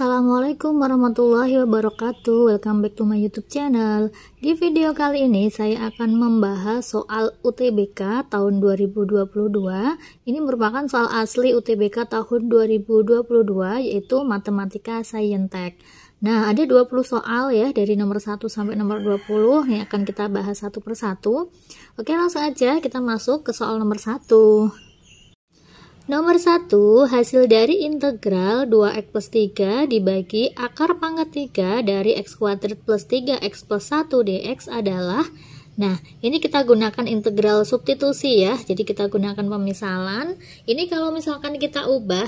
Assalamualaikum warahmatullahi wabarakatuh Welcome back to my youtube channel Di video kali ini saya akan membahas soal UTBK tahun 2022 Ini merupakan soal asli UTBK tahun 2022 yaitu Matematika Sayentek Nah ada 20 soal ya dari nomor 1 sampai nomor 20 Yang akan kita bahas satu persatu Oke langsung aja kita masuk ke soal nomor 1 Nomor 1, hasil dari integral 2x plus 3 dibagi akar pangkat 3 dari x kuadrat plus 3x plus 1 dx adalah Nah, ini kita gunakan integral substitusi ya. Jadi kita gunakan pemisalan. Ini kalau misalkan kita ubah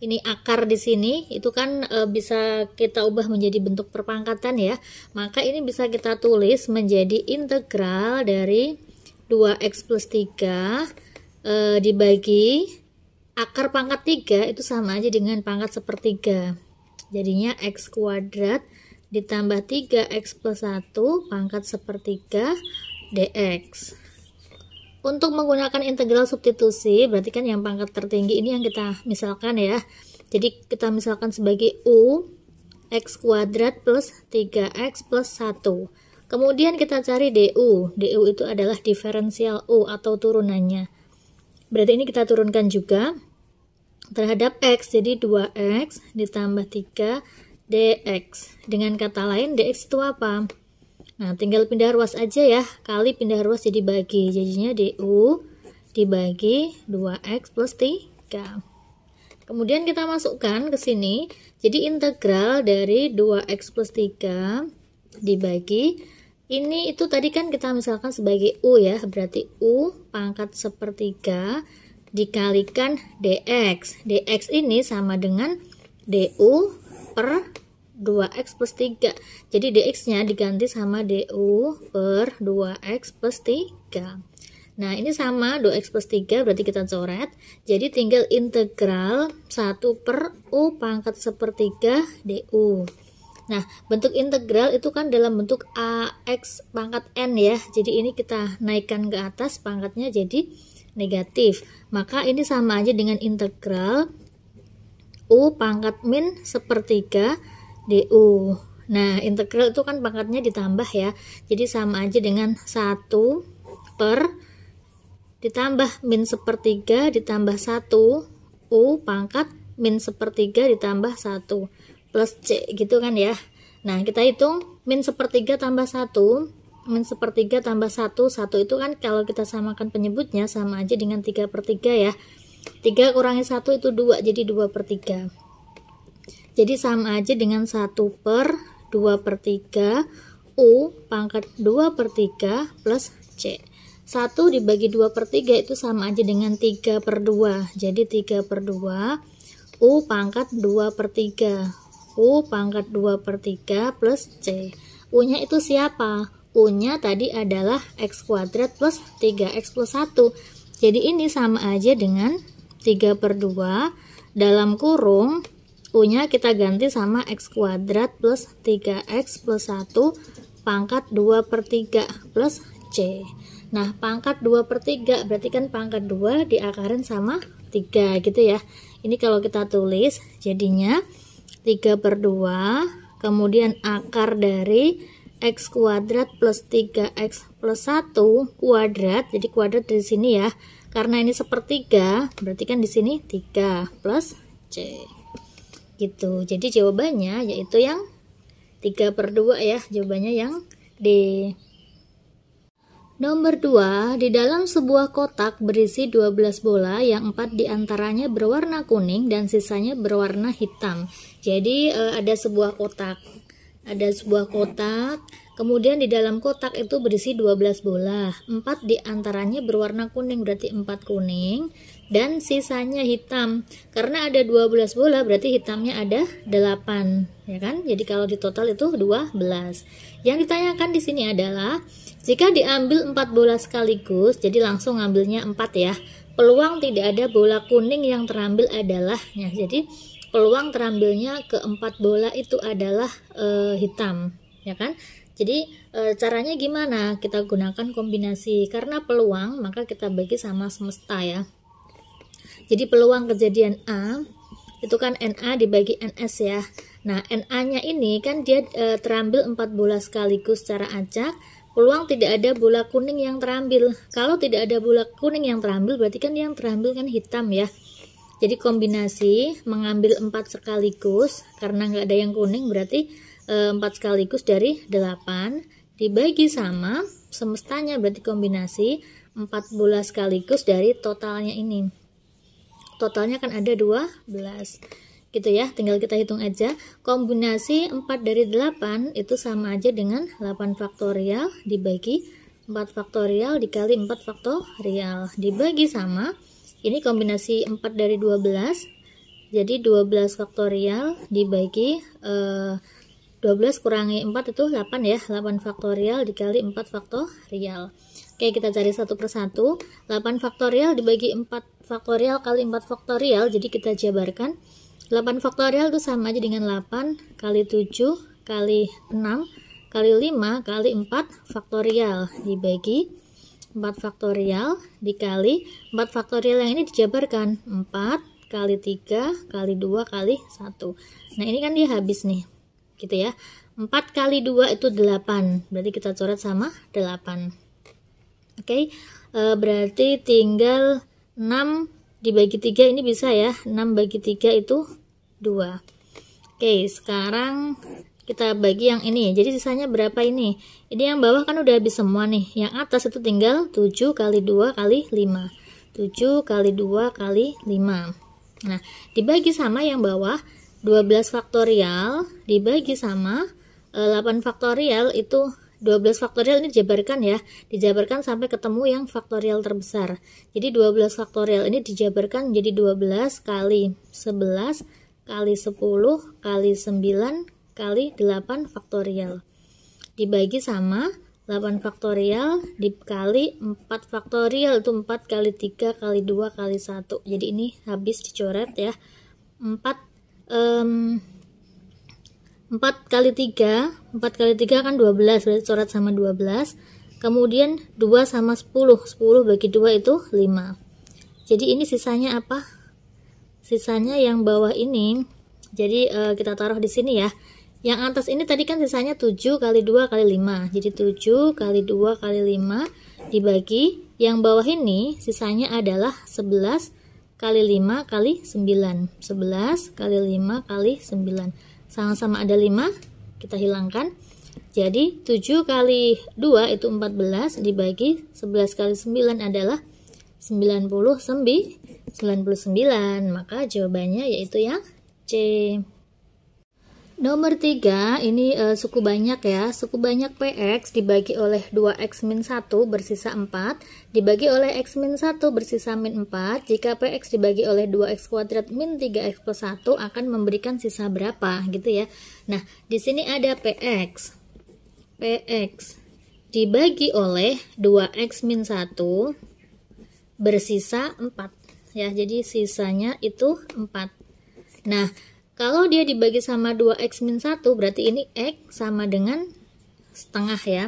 ini akar di sini itu kan e, bisa kita ubah menjadi bentuk perpangkatan ya. Maka ini bisa kita tulis menjadi integral dari 2x plus 3 e, dibagi akar pangkat 3 itu sama aja dengan pangkat sepertiga jadinya x kuadrat ditambah 3x plus 1 pangkat sepertiga dx untuk menggunakan integral substitusi berarti kan yang pangkat tertinggi ini yang kita misalkan ya jadi kita misalkan sebagai u x kuadrat plus 3x plus 1 kemudian kita cari du du itu adalah diferensial u atau turunannya berarti ini kita turunkan juga terhadap X. Jadi 2X ditambah 3 DX. Dengan kata lain, DX itu apa? Nah, tinggal pindah ruas aja ya. Kali pindah ruas jadi bagi. Jadinya DU dibagi 2X plus 3. Kemudian kita masukkan ke sini. Jadi integral dari 2X plus 3 dibagi. Ini itu tadi kan kita misalkan sebagai U ya. Berarti U pangkat sepertiga dikalikan dx. dx ini sama dengan du per 2x plus 3 jadi dx-nya diganti sama du per 2x plus 3 nah ini sama 2x plus 3 berarti kita coret jadi tinggal integral 1 per u pangkat sepertiga du nah bentuk integral itu kan dalam bentuk ax pangkat n ya jadi ini kita naikkan ke atas pangkatnya jadi negatif. Maka ini sama aja dengan integral U pangkat min sepertiga DU. Nah, integral itu kan pangkatnya ditambah ya. Jadi sama aja dengan 1 per ditambah min sepertiga ditambah 1 U pangkat min sepertiga ditambah 1 plus C gitu kan ya. Nah, kita hitung min sepertiga tambah 1 Men sepertiga tambah satu, satu itu kan kalau kita samakan penyebutnya sama aja dengan tiga per tiga ya. Tiga kurangi satu itu dua, jadi dua per tiga. Jadi sama aja dengan satu per dua per tiga U pangkat dua per tiga plus C. Satu dibagi dua per tiga itu sama aja dengan tiga per dua. Jadi tiga per dua U pangkat dua per tiga. U pangkat dua per tiga plus C. U-nya itu siapa? u tadi adalah X kuadrat plus 3X plus 1. Jadi ini sama aja dengan 3 per 2 dalam kurung U-nya kita ganti sama X kuadrat plus 3X plus 1 pangkat 2 per 3 plus C. Nah, pangkat 2 per 3 berarti kan pangkat 2 diakarin sama 3 gitu ya. Ini kalau kita tulis jadinya 3 per 2 kemudian akar dari x kuadrat plus 3x plus 1 kuadrat, jadi kuadrat dari sini ya. Karena ini sepertiga, berarti kan di sini 3 plus C. Gitu, jadi jawabannya yaitu yang 3 per 2 ya, jawabannya yang D. Nomor 2, di dalam sebuah kotak berisi 12 bola yang 4 diantaranya berwarna kuning dan sisanya berwarna hitam. Jadi eh, ada sebuah kotak ada sebuah kotak Kemudian di dalam kotak itu berisi 12 bola. 4 diantaranya berwarna kuning berarti 4 kuning dan sisanya hitam. Karena ada 12 bola berarti hitamnya ada 8, ya kan? Jadi kalau di total itu 12. Yang ditanyakan di sini adalah jika diambil 4 bola sekaligus, jadi langsung ngambilnya 4 ya. Peluang tidak ada bola kuning yang terambil adalah ya. Jadi peluang terambilnya keempat bola itu adalah e, hitam, ya kan? Jadi e, caranya gimana? Kita gunakan kombinasi karena peluang maka kita bagi sama semesta ya. Jadi peluang kejadian A itu kan NA dibagi NS ya. Nah, NA-nya ini kan dia e, terambil 4 bola sekaligus secara acak. Peluang tidak ada bola kuning yang terambil. Kalau tidak ada bola kuning yang terambil berarti kan yang terambil kan hitam ya. Jadi kombinasi mengambil empat sekaligus karena nggak ada yang kuning berarti eh, empat sekaligus dari delapan dibagi sama semestanya berarti kombinasi empat bola sekaligus dari totalnya ini. Totalnya kan ada dua belas gitu ya tinggal kita hitung aja kombinasi empat dari delapan itu sama aja dengan delapan faktorial dibagi empat faktorial dikali 4 faktorial dibagi sama ini kombinasi 4 dari 12. Jadi 12 faktorial dibagi eh, 12 kurangi 4 itu 8 ya. 8 faktorial dikali 4 faktorial. Oke, kita cari satu persatu. 8 faktorial dibagi 4 faktorial kali 4 faktorial. Jadi kita jabarkan. 8 faktorial itu sama aja dengan 8 kali 7 kali 6 kali 5 kali 4 faktorial dibagi 4 faktorial dikali 4 faktorial yang ini dijabarkan 4 kali 3 kali 2 kali 1 nah ini kan dia habis nih gitu ya 4 kali 2 itu 8 berarti kita coret sama 8 oke okay? E, berarti tinggal 6 dibagi 3 ini bisa ya 6 bagi 3 itu 2 oke okay, sekarang kita bagi yang ini jadi sisanya berapa ini ini yang bawah kan udah habis semua nih yang atas itu tinggal 7 kali 2 kali 5 7 kali 2 kali 5 nah dibagi sama yang bawah 12 faktorial dibagi sama 8 eh, faktorial itu 12 faktorial ini dijabarkan ya dijabarkan sampai ketemu yang faktorial terbesar jadi 12 faktorial ini dijabarkan jadi 12 kali 11 kali 10 kali 9 kali 8 faktorial dibagi sama 8 faktorial dikali 4 faktorial itu 4 kali 3 kali 2 kali 1 jadi ini habis dicoret ya 4 um, 4 kali 3 4 kali 3 kan 12 berarti coret sama 12 kemudian 2 sama 10 10 bagi 2 itu 5 jadi ini sisanya apa sisanya yang bawah ini jadi uh, kita taruh di sini ya yang atas ini tadi kan sisanya 7 kali 2 kali 5. Jadi 7 kali 2 kali 5 dibagi. Yang bawah ini sisanya adalah 11 kali 5 kali 9. 11 kali 5 kali 9. Sama-sama ada 5, kita hilangkan. Jadi 7 kali 2 itu 14 dibagi 11 kali 9 adalah 99. 99. Maka jawabannya yaitu yang C. Nomor 3, ini e, suku banyak ya. Suku banyak PX dibagi oleh 2X-1 bersisa 4, dibagi oleh X-1 bersisa min 4. Jika PX dibagi oleh 2X kuadrat min 3X plus 1 akan memberikan sisa berapa gitu ya. Nah, di sini ada PX. PX dibagi oleh 2X min 1 bersisa 4. Ya, jadi sisanya itu 4. Nah, kalau dia dibagi sama 2x min 1, berarti ini x sama dengan setengah ya.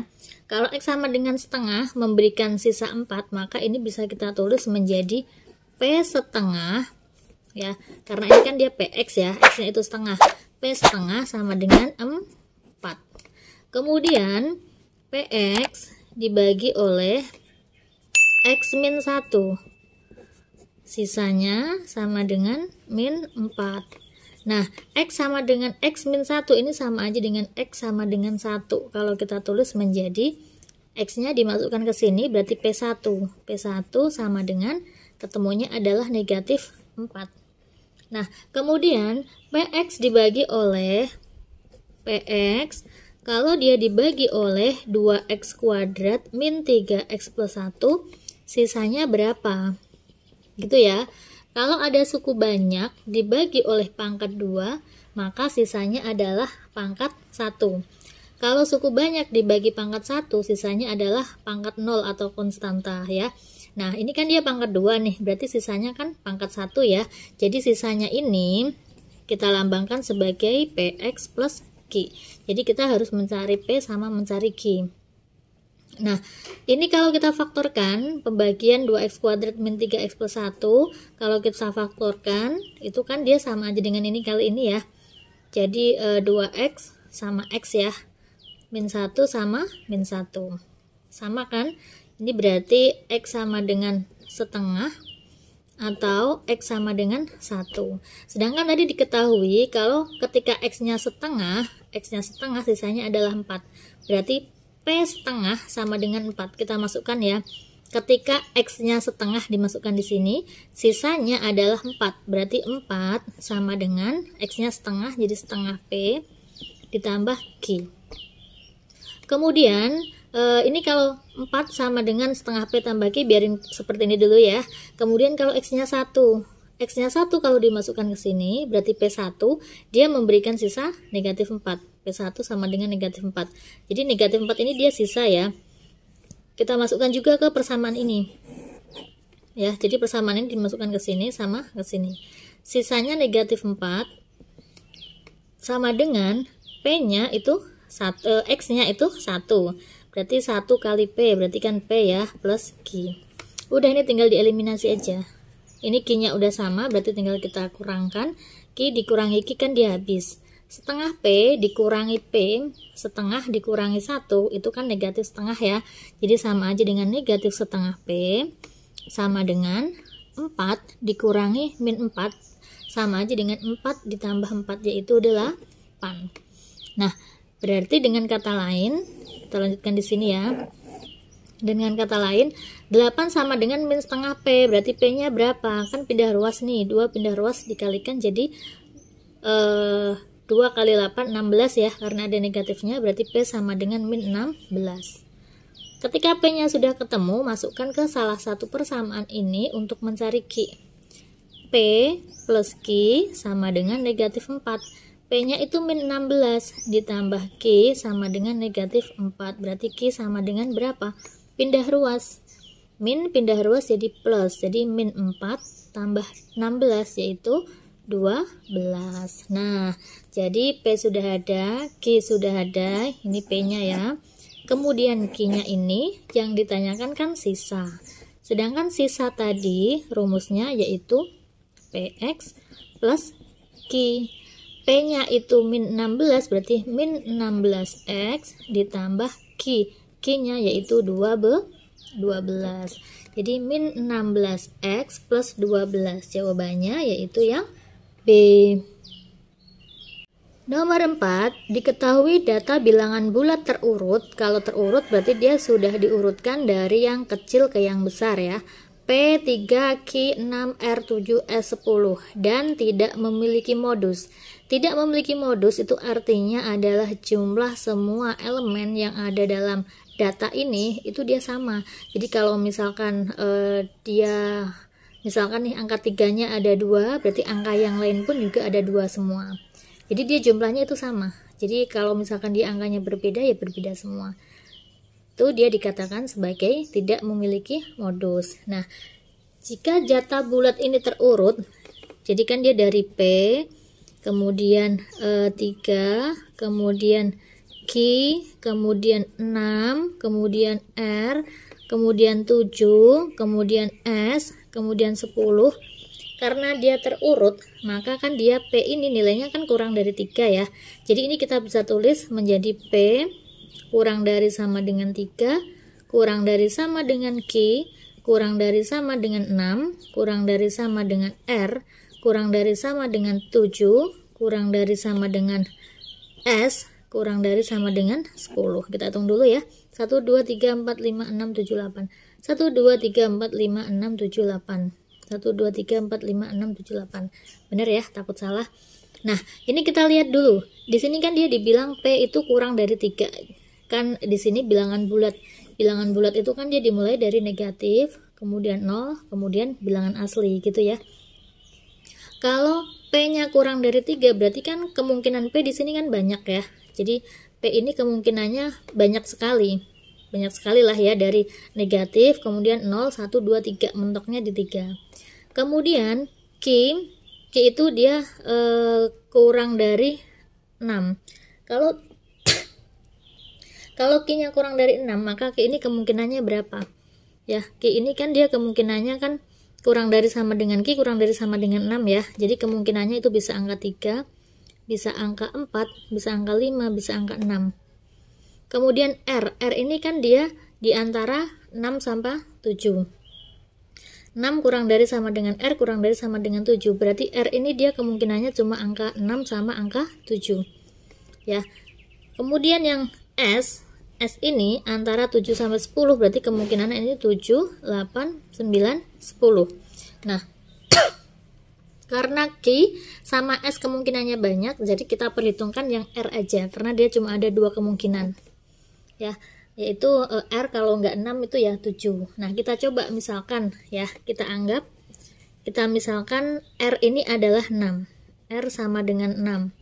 Kalau x sama dengan setengah memberikan sisa 4, maka ini bisa kita tulis menjadi P setengah ya karena ini kan dia px ya x nya itu setengah p setengah sama dengan 4 kemudian px dibagi oleh x min 1 sisanya sama dengan min 4 Nah, X sama dengan X min 1 ini sama aja dengan X sama dengan 1. Kalau kita tulis menjadi X-nya dimasukkan ke sini berarti P1. P1 sama dengan ketemunya adalah negatif 4. Nah, kemudian PX dibagi oleh PX kalau dia dibagi oleh 2X kuadrat min 3X plus 1, sisanya berapa? Gitu ya. Kalau ada suku banyak dibagi oleh pangkat 2, maka sisanya adalah pangkat 1. Kalau suku banyak dibagi pangkat 1, sisanya adalah pangkat 0 atau konstanta ya. Nah, ini kan dia pangkat 2 nih, berarti sisanya kan pangkat 1 ya. Jadi sisanya ini kita lambangkan sebagai PX plus Q. Jadi kita harus mencari P sama mencari Q. Nah, ini kalau kita faktorkan pembagian 2x kuadrat min 3x plus 1, kalau kita faktorkan, itu kan dia sama aja dengan ini kali ini ya. Jadi e, eh, 2x sama x ya, min 1 sama min 1. Sama kan? Ini berarti x sama dengan setengah atau x sama dengan 1. Sedangkan tadi diketahui kalau ketika x-nya setengah, x-nya setengah sisanya adalah 4. Berarti P setengah sama dengan 4 kita masukkan ya ketika X-nya setengah dimasukkan di sini, sisanya adalah 4. Berarti 4 sama dengan X-nya setengah, jadi setengah P ditambah Q. Kemudian, eh, ini kalau 4 sama dengan setengah P tambah Q, biarin seperti ini dulu ya. Kemudian kalau X-nya 1, X-nya 1 kalau dimasukkan ke sini, berarti P1, dia memberikan sisa negatif 4. P1 sama dengan negatif 4 jadi negatif 4 ini dia sisa ya kita masukkan juga ke persamaan ini ya jadi persamaan ini dimasukkan ke sini sama ke sini sisanya negatif 4 sama dengan P nya itu satu eh, X nya itu 1 berarti 1 kali P berarti kan P ya plus Q udah ini tinggal dieliminasi aja ini Q nya udah sama berarti tinggal kita kurangkan Q dikurangi Q kan dihabis setengah P dikurangi P setengah dikurangi satu itu kan negatif setengah ya jadi sama aja dengan negatif setengah P sama dengan 4 dikurangi min 4 sama aja dengan 4 ditambah 4 yaitu adalah 8 nah berarti dengan kata lain kita lanjutkan di sini ya dengan kata lain 8 sama dengan min setengah P berarti P nya berapa kan pindah ruas nih dua pindah ruas dikalikan jadi eh, 2 kali 8 16 ya karena ada negatifnya berarti P sama dengan min 16 ketika P nya sudah ketemu masukkan ke salah satu persamaan ini untuk mencari Q P plus Q sama dengan negatif 4 P nya itu min 16 ditambah Q sama dengan negatif 4 berarti Q sama dengan berapa? pindah ruas min pindah ruas jadi plus jadi min 4 tambah 16 yaitu 12 nah jadi P sudah ada, Q sudah ada, ini P-nya ya. Kemudian q nya ini yang ditanyakan kan sisa. Sedangkan sisa tadi rumusnya yaitu PX plus Q. P-nya itu min 16 berarti min 16X ditambah Q. Q-nya yaitu 2 be 12. Jadi min 16X plus 12. Jawabannya yaitu yang B. Nomor 4, diketahui data bilangan bulat terurut. Kalau terurut berarti dia sudah diurutkan dari yang kecil ke yang besar ya. P3Q6R7S10 e dan tidak memiliki modus. Tidak memiliki modus itu artinya adalah jumlah semua elemen yang ada dalam data ini itu dia sama. Jadi kalau misalkan eh, dia misalkan nih angka tiganya ada dua, berarti angka yang lain pun juga ada dua semua jadi dia jumlahnya itu sama jadi kalau misalkan dia angkanya berbeda ya berbeda semua itu dia dikatakan sebagai tidak memiliki modus nah jika jatah bulat ini terurut jadi kan dia dari P kemudian e, eh, 3 kemudian Q kemudian 6 kemudian R kemudian 7 kemudian S kemudian 10 karena dia terurut, maka kan dia P ini nilainya kan kurang dari 3 ya. Jadi ini kita bisa tulis menjadi P kurang dari sama dengan 3, kurang dari sama dengan Q, kurang dari sama dengan 6, kurang dari sama dengan R, kurang dari sama dengan 7, kurang dari sama dengan S, kurang dari sama dengan 10. Kita hitung dulu ya. 1, 2, 3, 4, 5, 6, 7, 8. 1, 2, 3, 4, 5, 6, 7, 8. 1, 2, 3, 4, 5, 6, 7, 8 bener ya takut salah nah ini kita lihat dulu di sini kan dia dibilang P itu kurang dari 3 kan di sini bilangan bulat bilangan bulat itu kan dia dimulai dari negatif kemudian 0 kemudian bilangan asli gitu ya kalau P-nya kurang dari 3 berarti kan kemungkinan P di sini kan banyak ya jadi P ini kemungkinannya banyak sekali banyak sekali lah ya dari negatif kemudian 0, 1, 2, 3 mentoknya di 3 Kemudian K, K itu dia uh, kurang dari 6. Kalau kalau K nya kurang dari 6, maka K ini kemungkinannya berapa? Ya, K ini kan dia kemungkinannya kan kurang dari sama dengan k kurang dari sama dengan 6 ya. Jadi kemungkinannya itu bisa angka 3, bisa angka 4, bisa angka 5, bisa angka 6. Kemudian R, R ini kan dia di antara 6 sampai 7. 6 kurang dari sama dengan R kurang dari sama dengan 7. Berarti R ini dia kemungkinannya cuma angka 6 sama angka 7. Ya. Kemudian yang S, S ini antara 7 sampai 10 berarti kemungkinannya ini 7, 8, 9, 10. Nah, karena Q sama S kemungkinannya banyak, jadi kita perhitungkan yang R aja karena dia cuma ada dua kemungkinan. Ya yaitu uh, R kalau nggak 6 itu ya 7 nah kita coba misalkan ya kita anggap kita misalkan R ini adalah 6 R sama dengan 6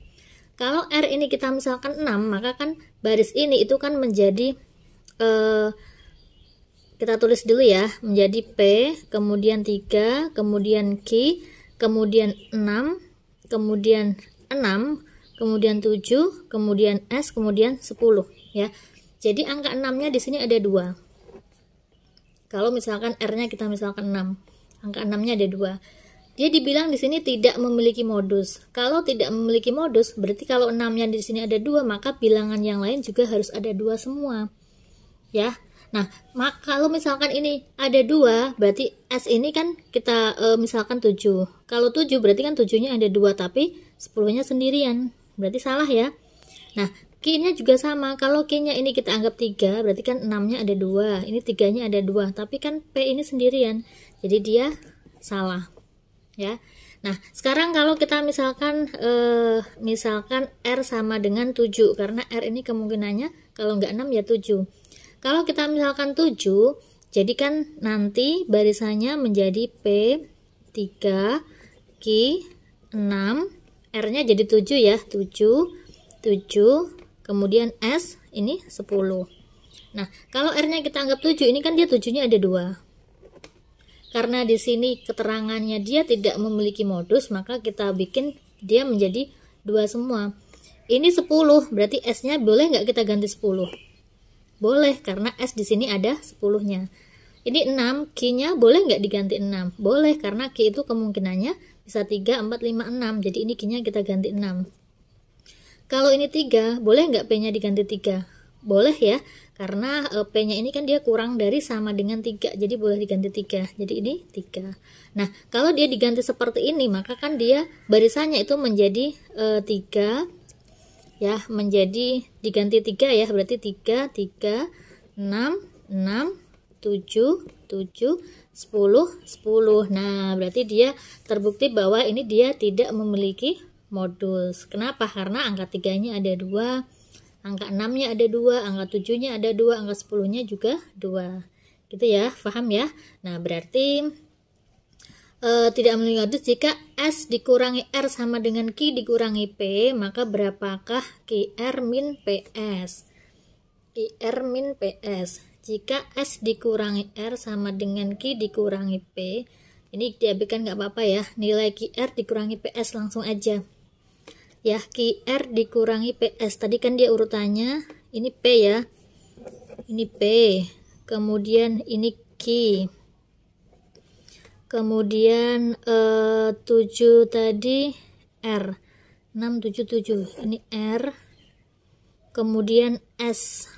kalau R ini kita misalkan 6 maka kan baris ini itu kan menjadi uh, kita tulis dulu ya menjadi P kemudian 3 kemudian Q kemudian 6 kemudian 6 kemudian 7 kemudian S kemudian 10 ya jadi angka 6-nya di sini ada 2. Kalau misalkan R-nya kita misalkan 6. Angka 6-nya ada 2. Dia dibilang di sini tidak memiliki modus. Kalau tidak memiliki modus, berarti kalau 6-nya di sini ada 2, maka bilangan yang lain juga harus ada 2 semua. Ya. Nah, maka kalau misalkan ini ada dua, berarti S ini kan kita e, misalkan 7. Kalau 7 berarti kan 7-nya ada dua, tapi 10-nya sendirian. Berarti salah ya. Nah, Key-nya juga sama. Kalau key-nya ini kita anggap 3, berarti kan 6-nya ada 2. Ini 3-nya ada 2. Tapi kan P ini sendirian. Jadi dia salah. Ya. Nah, sekarang kalau kita misalkan eh, misalkan R sama dengan 7 karena R ini kemungkinannya kalau nggak 6 ya 7. Kalau kita misalkan 7, jadi kan nanti barisannya menjadi P 3 Q 6 R-nya jadi 7 ya, 7 7 kemudian S ini 10 nah kalau R nya kita anggap 7 ini kan dia 7 nya ada 2 karena di sini keterangannya dia tidak memiliki modus maka kita bikin dia menjadi 2 semua ini 10 berarti S nya boleh nggak kita ganti 10 boleh, karena S di sini ada 10-nya. Ini 6, Q-nya boleh nggak diganti 6? Boleh, karena Q itu kemungkinannya bisa 3, 4, 5, 6. Jadi ini Q-nya kita ganti 6. Kalau ini tiga, boleh nggak P-nya diganti tiga? Boleh ya, karena eh, P-nya ini kan dia kurang dari sama dengan tiga, jadi boleh diganti tiga. Jadi ini tiga. Nah, kalau dia diganti seperti ini, maka kan dia barisannya itu menjadi e, ya, menjadi diganti tiga ya, berarti tiga, tiga, enam, enam, tujuh, tujuh, 10, 10. Nah, berarti dia terbukti bahwa ini dia tidak memiliki modus Kenapa? Karena angka tiganya ada dua angka 6-nya ada dua angka 7-nya ada dua angka 10-nya juga dua Gitu ya, paham ya? Nah, berarti e, tidak melihat modus jika S dikurangi R sama dengan Q dikurangi P, maka berapakah QR min PS? QR min PS. Jika S dikurangi R sama dengan Q dikurangi P, ini diabaikan nggak apa-apa ya nilai QR dikurangi PS langsung aja ya QR dikurangi PS tadi kan dia urutannya ini P ya ini P kemudian ini Q kemudian eh, 7 tadi R 677 ini R kemudian S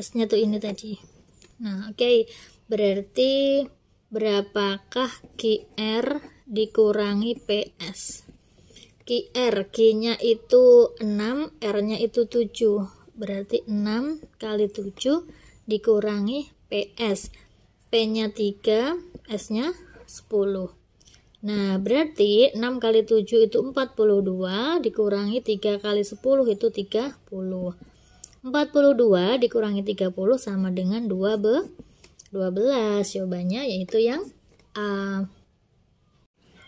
S nya tuh ini tadi nah oke okay. berarti berapakah QR dikurangi PS R G-nya itu 6 R-nya itu 7 berarti 6 kali 7 dikurangi PS P-nya 3 S-nya 10 Nah, berarti 6 kali 7 itu 42, dikurangi 3 kali 10 itu 30. 42 dikurangi 30 sama dengan 2 12. Jawabannya yaitu yang A.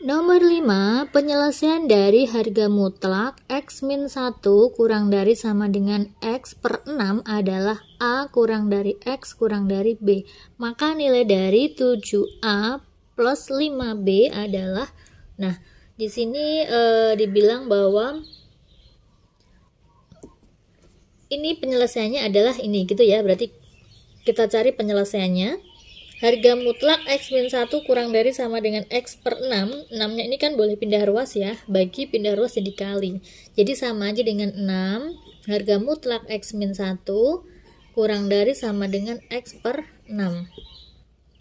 Nomor 5, penyelesaian dari harga mutlak X min 1 kurang dari sama dengan X per 6 adalah A kurang dari X kurang dari B. Maka nilai dari 7A plus 5B adalah, nah di sini e, dibilang bahwa ini penyelesaiannya adalah ini gitu ya, berarti kita cari penyelesaiannya. Harga mutlak X minus 1 kurang dari sama dengan X per 6. 6-nya ini kan boleh pindah ruas ya, bagi pindah ruas jadi kali. Jadi sama aja dengan 6, harga mutlak X minus 1 kurang dari sama dengan X per 6.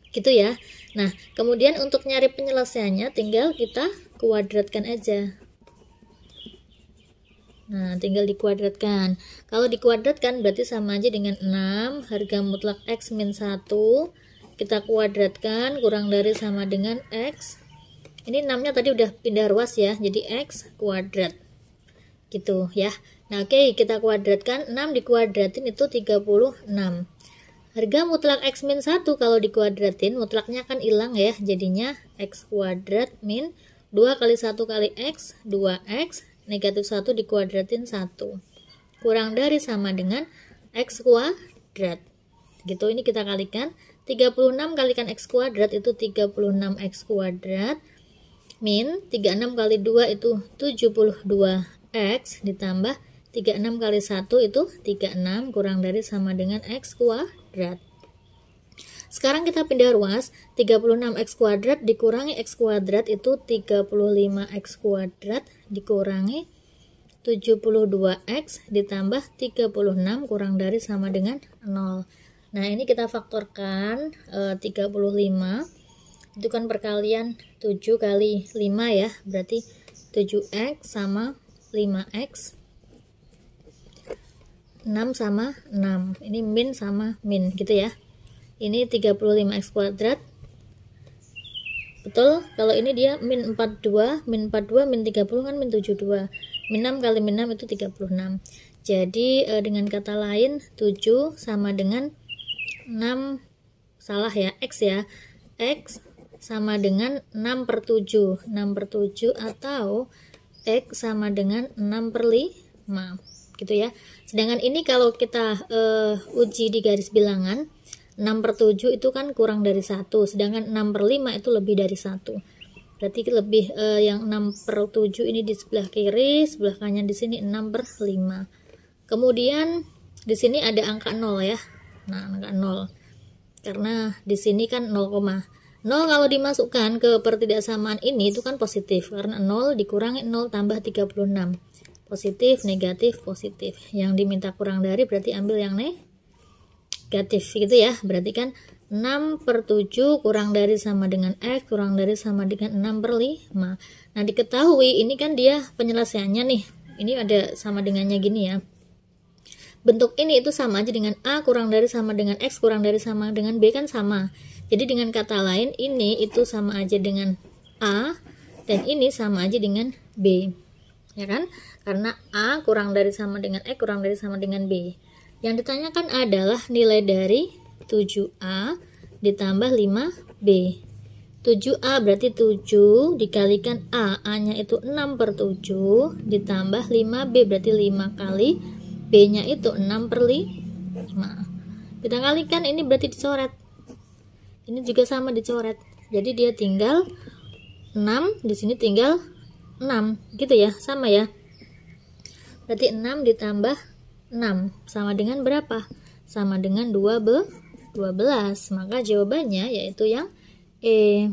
Gitu ya. Nah, kemudian untuk nyari penyelesaiannya tinggal kita kuadratkan aja. Nah, tinggal dikuadratkan. Kalau dikuadratkan berarti sama aja dengan 6, harga mutlak X minus 1 kita kuadratkan kurang dari sama dengan X ini 6 nya tadi udah pindah ruas ya jadi X kuadrat gitu ya nah oke okay, kita kuadratkan 6 dikuadratin itu 36 harga mutlak X min 1 kalau dikuadratin mutlaknya kan hilang ya jadinya X kuadrat min 2 kali 1 kali X 2X negatif 1 dikuadratin 1 kurang dari sama dengan X kuadrat gitu ini kita kalikan 36 kalikan X kuadrat itu 36X kuadrat min 36 kali 2 itu 72X ditambah 36 kali 1 itu 36 kurang dari sama dengan X kuadrat. Sekarang kita pindah ruas, 36x kuadrat dikurangi x kuadrat itu 35x kuadrat dikurangi 72x ditambah 36 kurang dari sama dengan 0. Nah, ini kita faktorkan e, eh, 35. Itu kan perkalian 7 kali 5 ya. Berarti 7x sama 5x. 6 sama 6. Ini min sama min gitu ya. Ini 35x kuadrat. Betul? Kalau ini dia min 42, min 42, min 30 kan min 72. Min 6 kali min 6 itu 36. Jadi e, dengan kata lain 7 sama dengan 6 salah ya X ya X sama dengan 6 per 7 6 per 7 atau X sama dengan 6 per 5 gitu ya sedangkan ini kalau kita uh, uji di garis bilangan 6 per 7 itu kan kurang dari 1 sedangkan 6 per 5 itu lebih dari 1 berarti lebih uh, yang 6 per 7 ini di sebelah kiri sebelah kanan di sini 6 per 5 kemudian di sini ada angka 0 ya nah enggak 0 karena di sini kan 0, 0 kalau dimasukkan ke pertidaksamaan ini itu kan positif karena 0 dikurangi 0 tambah 36 positif, negatif, positif yang diminta kurang dari berarti ambil yang negatif gitu ya berarti kan 6 per 7 kurang dari sama dengan X kurang dari sama dengan 6 per 5 nah diketahui ini kan dia penyelesaiannya nih ini ada sama dengannya gini ya bentuk ini itu sama aja dengan A kurang dari sama dengan X kurang dari sama dengan B kan sama. Jadi dengan kata lain ini itu sama aja dengan A dan ini sama aja dengan B. Ya kan? Karena A kurang dari sama dengan X kurang dari sama dengan B. Yang ditanyakan adalah nilai dari 7A ditambah 5B. 7A berarti 7 dikalikan A, A-nya itu 6 per 7 ditambah 5B berarti 5 kali B-nya itu 6 per 5 kita kalikan ini berarti dicoret ini juga sama dicoret jadi dia tinggal 6 di sini tinggal 6 gitu ya sama ya berarti 6 ditambah 6 sama dengan berapa sama dengan 2 be 12 maka jawabannya yaitu yang E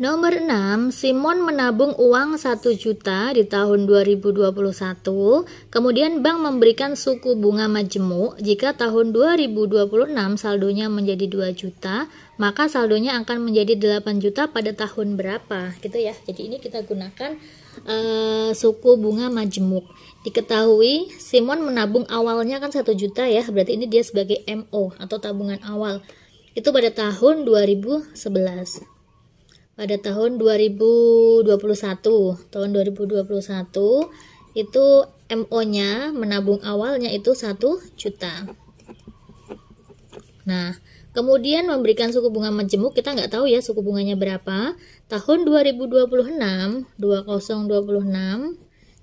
Nomor 6, Simon menabung uang 1 juta di tahun 2021, kemudian bank memberikan suku bunga majemuk jika tahun 2026 saldonya menjadi 2 juta, maka saldonya akan menjadi 8 juta pada tahun berapa gitu ya. Jadi ini kita gunakan uh, suku bunga majemuk. Diketahui Simon menabung awalnya kan 1 juta ya, berarti ini dia sebagai MO atau tabungan awal. Itu pada tahun 2011 pada tahun 2021 tahun 2021 itu MO-nya menabung awalnya itu 1 juta nah Kemudian memberikan suku bunga menjemuk, kita nggak tahu ya suku bunganya berapa. Tahun 2026, 2026,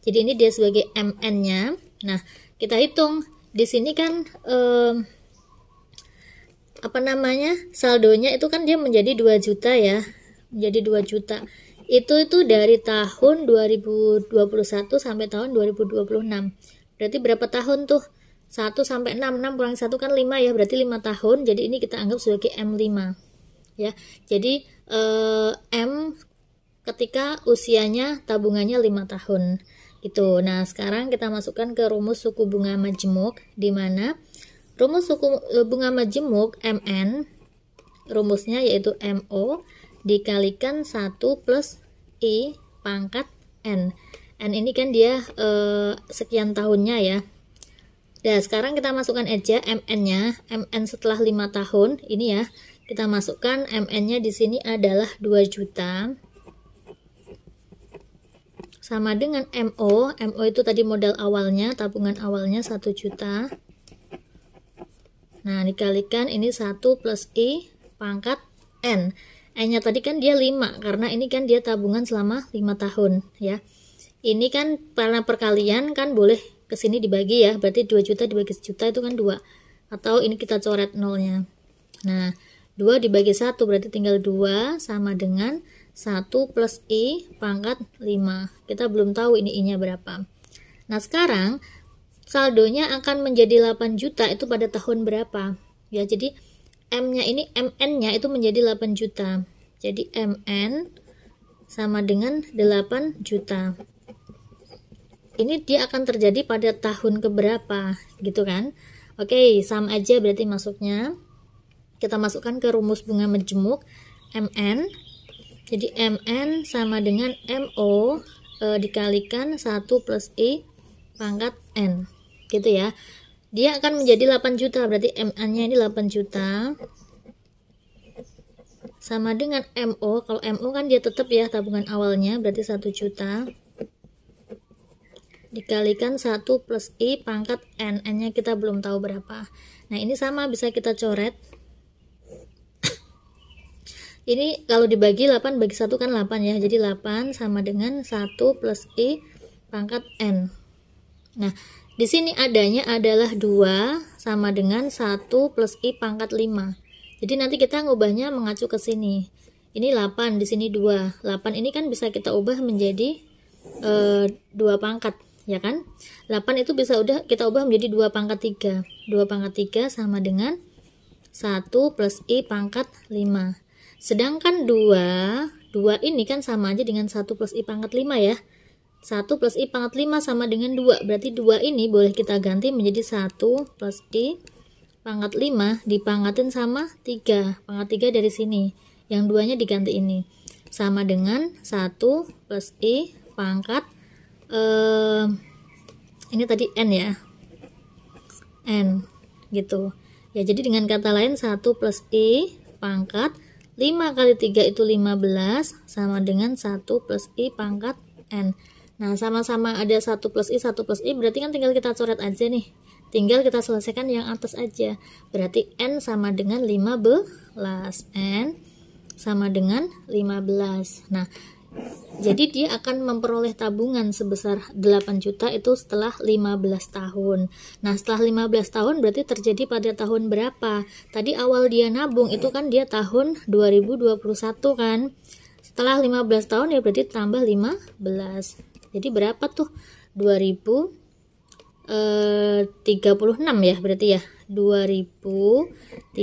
jadi ini dia sebagai MN-nya. Nah, kita hitung. Di sini kan, eh, apa namanya, saldonya itu kan dia menjadi 2 juta ya jadi 2 juta itu itu dari tahun 2021 sampai tahun 2026 berarti berapa tahun tuh 1 sampai 6 6 kurang 1 kan 5 ya berarti 5 tahun jadi ini kita anggap sebagai M5 ya jadi eh, M ketika usianya tabungannya 5 tahun gitu nah sekarang kita masukkan ke rumus suku bunga majemuk di mana rumus suku eh, bunga majemuk MN rumusnya yaitu MO dikalikan 1 plus I pangkat N. N ini kan dia eh, sekian tahunnya ya. Nah, sekarang kita masukkan aja MN-nya. MN setelah 5 tahun, ini ya. Kita masukkan MN-nya di sini adalah 2 juta. Sama dengan MO. MO itu tadi modal awalnya, tabungan awalnya 1 juta. Nah, dikalikan ini 1 plus I pangkat N e nya tadi kan dia 5 karena ini kan dia tabungan selama 5 tahun ya. Ini kan karena perkalian kan boleh ke sini dibagi ya. Berarti 2 juta dibagi 1 juta itu kan 2. Atau ini kita coret nolnya. Nah, 2 dibagi 1 berarti tinggal 2 sama dengan 1 plus I pangkat 5. Kita belum tahu ini I-nya berapa. Nah, sekarang saldonya akan menjadi 8 juta itu pada tahun berapa? Ya, jadi M-nya ini MN-nya itu menjadi 8 juta. Jadi MN sama dengan 8 juta. Ini dia akan terjadi pada tahun keberapa, gitu kan? Oke, sama aja berarti masuknya. Kita masukkan ke rumus bunga menjemuk MN. Jadi MN sama dengan MO e, eh, dikalikan 1 plus I pangkat N. Gitu ya dia akan menjadi 8 juta berarti MA-nya ini 8 juta sama dengan MO kalau MO kan dia tetap ya tabungan awalnya berarti 1 juta dikalikan 1 plus I pangkat N N nya kita belum tahu berapa nah ini sama bisa kita coret ini kalau dibagi 8 bagi 1 kan 8 ya jadi 8 sama dengan 1 plus I pangkat N nah di sini adanya adalah 2 sama dengan 1 plus I pangkat 5. Jadi nanti kita ngubahnya mengacu ke sini. Ini 8, di sini 2. 8 ini kan bisa kita ubah menjadi e, eh, 2 pangkat, ya kan? 8 itu bisa udah kita ubah menjadi 2 pangkat 3. 2 pangkat 3 sama dengan 1 plus I pangkat 5. Sedangkan 2, 2 ini kan sama aja dengan 1 plus I pangkat 5 ya. 1 plus I pangkat 5 sama dengan 2. Berarti 2 ini boleh kita ganti menjadi 1 plus I pangkat 5 dipangkatin sama 3. Pangkat 3 dari sini. Yang 2-nya diganti ini. Sama dengan 1 plus I pangkat eh, ini tadi N ya. N gitu. Ya, jadi dengan kata lain 1 plus I pangkat 5 kali 3 itu 15 sama dengan 1 plus I pangkat N. Nah, sama-sama ada 1 plus I, 1 plus I, berarti kan tinggal kita coret aja nih. Tinggal kita selesaikan yang atas aja. Berarti N sama dengan 15. N sama dengan 15. Nah, jadi dia akan memperoleh tabungan sebesar 8 juta itu setelah 15 tahun. Nah, setelah 15 tahun berarti terjadi pada tahun berapa? Tadi awal dia nabung itu kan dia tahun 2021 kan? Setelah 15 tahun ya berarti tambah 15 jadi berapa tuh 2036 eh, ya berarti ya 2036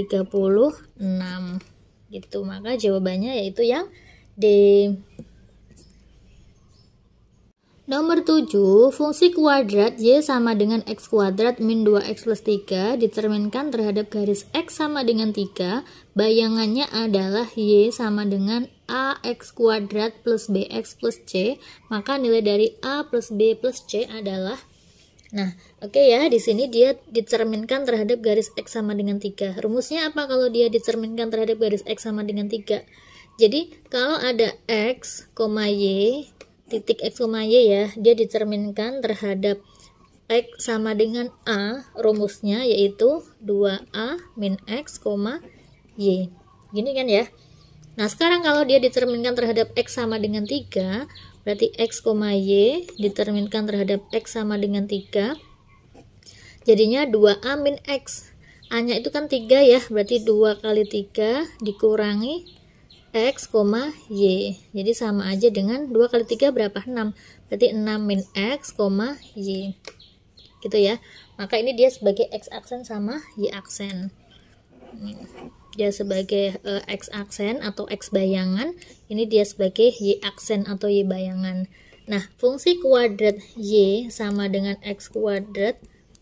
gitu maka jawabannya yaitu yang D Nomor 7, fungsi kuadrat Y sama dengan X kuadrat min 2X plus 3 diterminkan terhadap garis X sama dengan 3, bayangannya adalah Y sama dengan AX kuadrat plus BX plus C, maka nilai dari A plus B plus C adalah Nah, oke okay ya, di sini dia dicerminkan terhadap garis X sama dengan 3. Rumusnya apa kalau dia dicerminkan terhadap garis X sama dengan 3? Jadi, kalau ada X, Y, titik X, Y ya, dia dicerminkan terhadap X sama dengan A, rumusnya yaitu 2A min X, Y. Gini kan ya. Nah, sekarang kalau dia diterminkan terhadap X sama dengan 3, berarti X, Y diterminkan terhadap X sama dengan 3. Jadinya 2A min X. A-nya itu kan 3 ya, berarti 2 kali 3 dikurangi X, Y. Jadi sama aja dengan 2 kali 3 berapa? 6. Berarti 6 min X, Y. Gitu ya. Maka ini dia sebagai X aksen sama Y aksen dia sebagai uh, x aksen atau x bayangan ini dia sebagai y aksen atau y bayangan nah fungsi kuadrat y sama dengan x kuadrat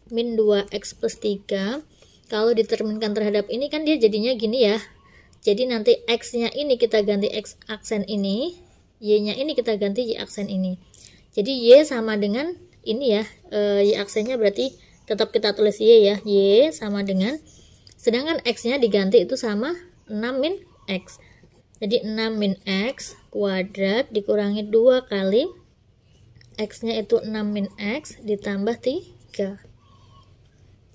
min 2x plus 3 kalau diterminkan terhadap ini kan dia jadinya gini ya jadi nanti x nya ini kita ganti x aksen ini y nya ini kita ganti y aksen ini jadi y sama dengan ini ya e, y aksennya berarti tetap kita tulis y ya y sama dengan Sedangkan X-nya diganti itu sama 6 min X. Jadi 6 min X kuadrat dikurangi 2 kali X-nya itu 6 min X ditambah 3.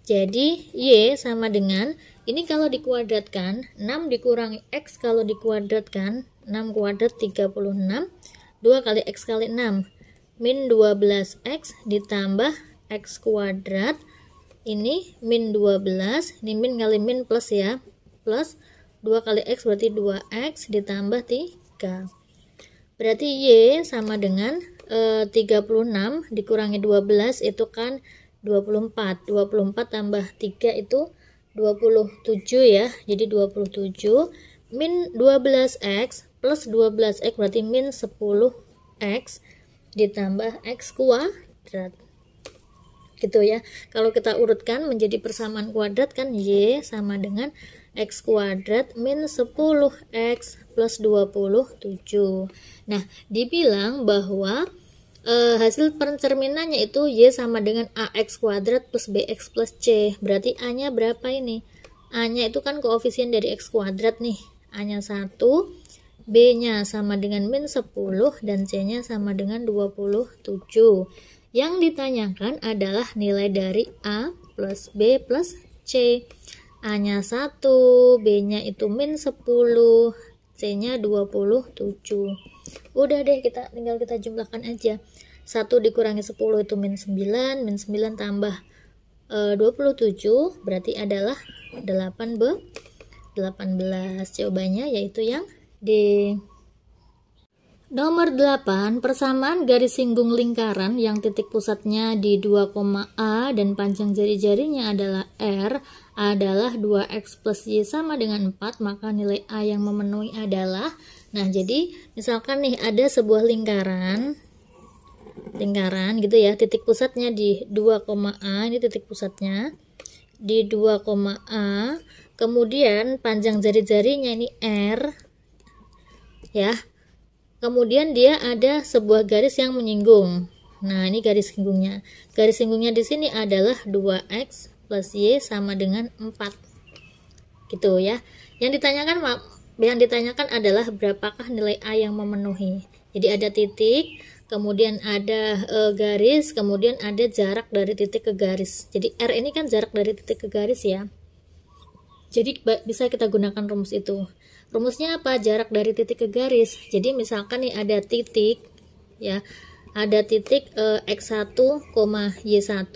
Jadi Y sama dengan, ini kalau dikuadratkan, 6 dikurangi X kalau dikuadratkan, 6 kuadrat 36, 2 kali X kali 6, min 12X ditambah X kuadrat ini min 12 ini min kali min plus ya plus 2 kali X berarti 2X ditambah 3 berarti Y sama dengan e, eh, 36 dikurangi 12 itu kan 24 24 tambah 3 itu 27 ya jadi 27 min 12x plus 12x berarti min 10x ditambah x kuadrat gitu ya kalau kita urutkan menjadi persamaan kuadrat kan Y sama dengan X kuadrat min 10X plus 27 nah dibilang bahwa e, hasil pencerminannya itu Y sama dengan AX kuadrat plus BX plus C berarti A nya berapa ini? A nya itu kan koefisien dari X kuadrat nih A nya 1 B nya sama dengan min 10 dan C nya sama dengan 27 yang ditanyakan adalah nilai dari A plus B plus C. A-nya 1, B-nya itu min 10, C-nya 27. Udah deh, kita tinggal kita jumlahkan aja. 1 dikurangi 10 itu min 9, min 9 tambah e, 27 berarti adalah 8 B 18. Jawabannya yaitu yang D. Nomor 8, persamaan garis singgung lingkaran yang titik pusatnya di 2, A dan panjang jari-jarinya adalah R adalah 2X plus Y sama dengan 4, maka nilai A yang memenuhi adalah, nah jadi misalkan nih ada sebuah lingkaran, lingkaran gitu ya, titik pusatnya di 2, A, ini titik pusatnya, di 2, A, kemudian panjang jari-jarinya ini R, ya, Kemudian dia ada sebuah garis yang menyinggung. Nah, ini garis singgungnya. Garis singgungnya di sini adalah 2x plus y sama dengan 4. Gitu ya. Yang ditanyakan yang ditanyakan adalah berapakah nilai a yang memenuhi. Jadi ada titik, kemudian ada e, garis, kemudian ada jarak dari titik ke garis. Jadi r ini kan jarak dari titik ke garis ya. Jadi bisa kita gunakan rumus itu. Rumusnya apa? Jarak dari titik ke garis. Jadi misalkan nih ada titik ya, ada titik e, x1, y1.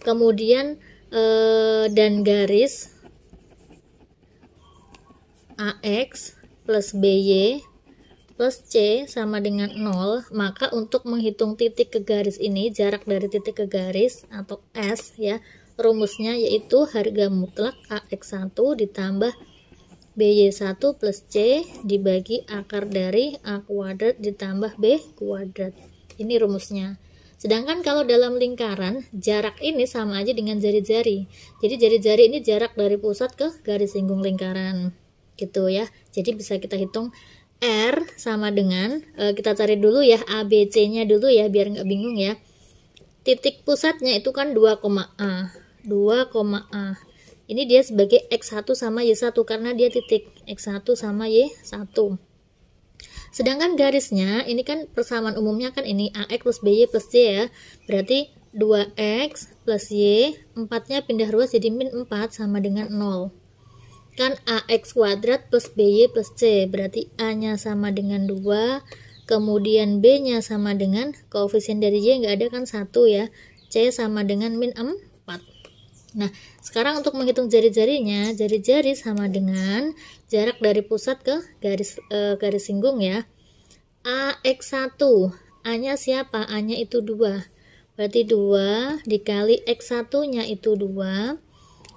Kemudian e, dan garis AX plus BY plus C sama dengan 0, maka untuk menghitung titik ke garis ini, jarak dari titik ke garis atau S ya, rumusnya yaitu harga mutlak AX1 ditambah BY1 plus C dibagi akar dari A kuadrat ditambah B kuadrat. Ini rumusnya. Sedangkan kalau dalam lingkaran, jarak ini sama aja dengan jari-jari. Jadi jari-jari ini jarak dari pusat ke garis singgung lingkaran. Gitu ya. Jadi bisa kita hitung R sama dengan, e, kita cari dulu ya ABC-nya dulu ya, biar nggak bingung ya. Titik pusatnya itu kan 2, A. 2, A ini dia sebagai X1 sama Y1 karena dia titik X1 sama Y1 sedangkan garisnya ini kan persamaan umumnya kan ini AX plus BY plus C ya berarti 2X plus Y 4 nya pindah ruas jadi min 4 sama dengan 0 kan AX kuadrat plus BY plus C berarti A nya sama dengan 2 kemudian B nya sama dengan koefisien dari Y nggak ada kan 1 ya C sama dengan min 4 Nah, sekarang untuk menghitung jari-jarinya, jari-jari sama dengan jarak dari pusat ke garis e, garis singgung ya. AX1, A-nya siapa? A-nya itu 2. Berarti 2 dikali X1-nya itu 2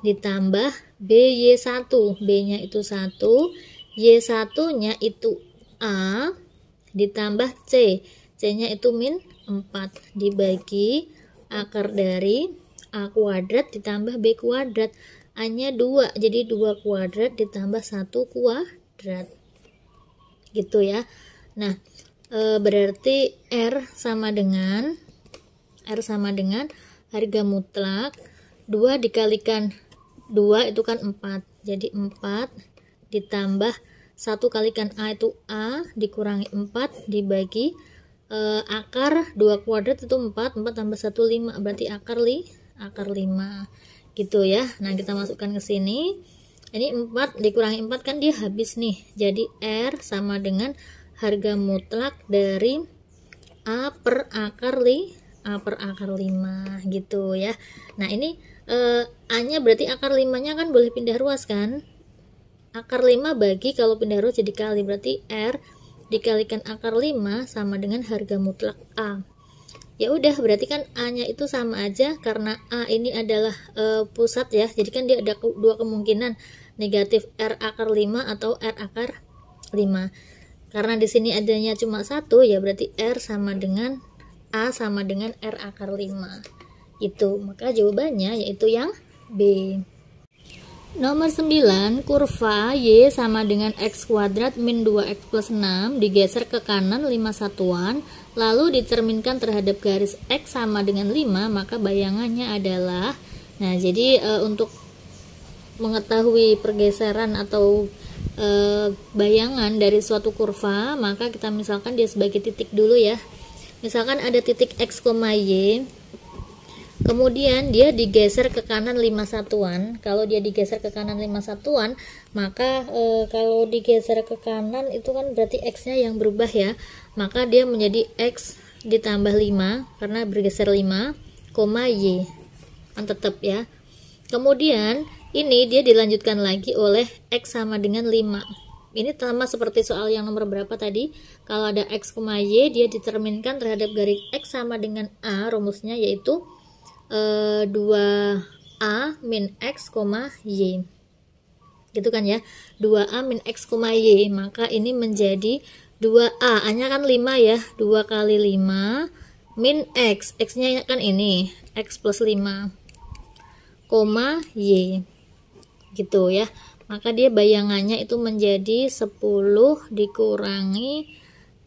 ditambah BY1, B-nya itu 1, Y1-nya itu A ditambah C, C-nya itu min 4 dibagi akar dari A kuadrat ditambah B kuadrat. A-nya 2, jadi 2 kuadrat ditambah 1 kuadrat. Gitu ya. Nah, e, berarti R sama dengan R sama dengan harga mutlak 2 dikalikan 2 itu kan 4. Jadi 4 ditambah 1 kalikan A itu A dikurangi 4 dibagi e, akar 2 kuadrat itu 4, 4 tambah 1 5 berarti akar li, akar 5 gitu ya nah kita masukkan ke sini ini 4 dikurangi 4 kan dia habis nih jadi R sama dengan harga mutlak dari A per akar li A per akar 5 gitu ya nah ini e, eh, A nya berarti akar 5 nya kan boleh pindah ruas kan akar 5 bagi kalau pindah ruas jadi kali berarti R dikalikan akar 5 sama dengan harga mutlak A ya udah berarti kan A-nya itu sama aja karena A ini adalah e, pusat ya jadi kan dia ada dua kemungkinan negatif R akar 5 atau R akar 5 karena di sini adanya cuma satu ya berarti R sama dengan A sama dengan R akar 5 itu maka jawabannya yaitu yang B nomor 9 kurva Y sama dengan X kuadrat min 2X plus 6 digeser ke kanan 5 satuan lalu dicerminkan terhadap garis X sama dengan 5 maka bayangannya adalah nah jadi e, untuk mengetahui pergeseran atau e, bayangan dari suatu kurva maka kita misalkan dia sebagai titik dulu ya misalkan ada titik X, Y Kemudian dia digeser ke kanan 5 satuan. Kalau dia digeser ke kanan 5 satuan, maka e, kalau digeser ke kanan itu kan berarti x-nya yang berubah ya maka dia menjadi X ditambah 5 karena bergeser 5, koma Y kan tetap ya kemudian ini dia dilanjutkan lagi oleh X sama dengan 5 ini sama seperti soal yang nomor berapa tadi kalau ada X, Y dia diterminkan terhadap garis X sama dengan A rumusnya yaitu e, eh, 2A min X, Y gitu kan ya 2A min X, Y maka ini menjadi 2A A nya kan 5 ya 2 kali 5 min X X nya kan ini X plus 5 koma Y gitu ya maka dia bayangannya itu menjadi 10 dikurangi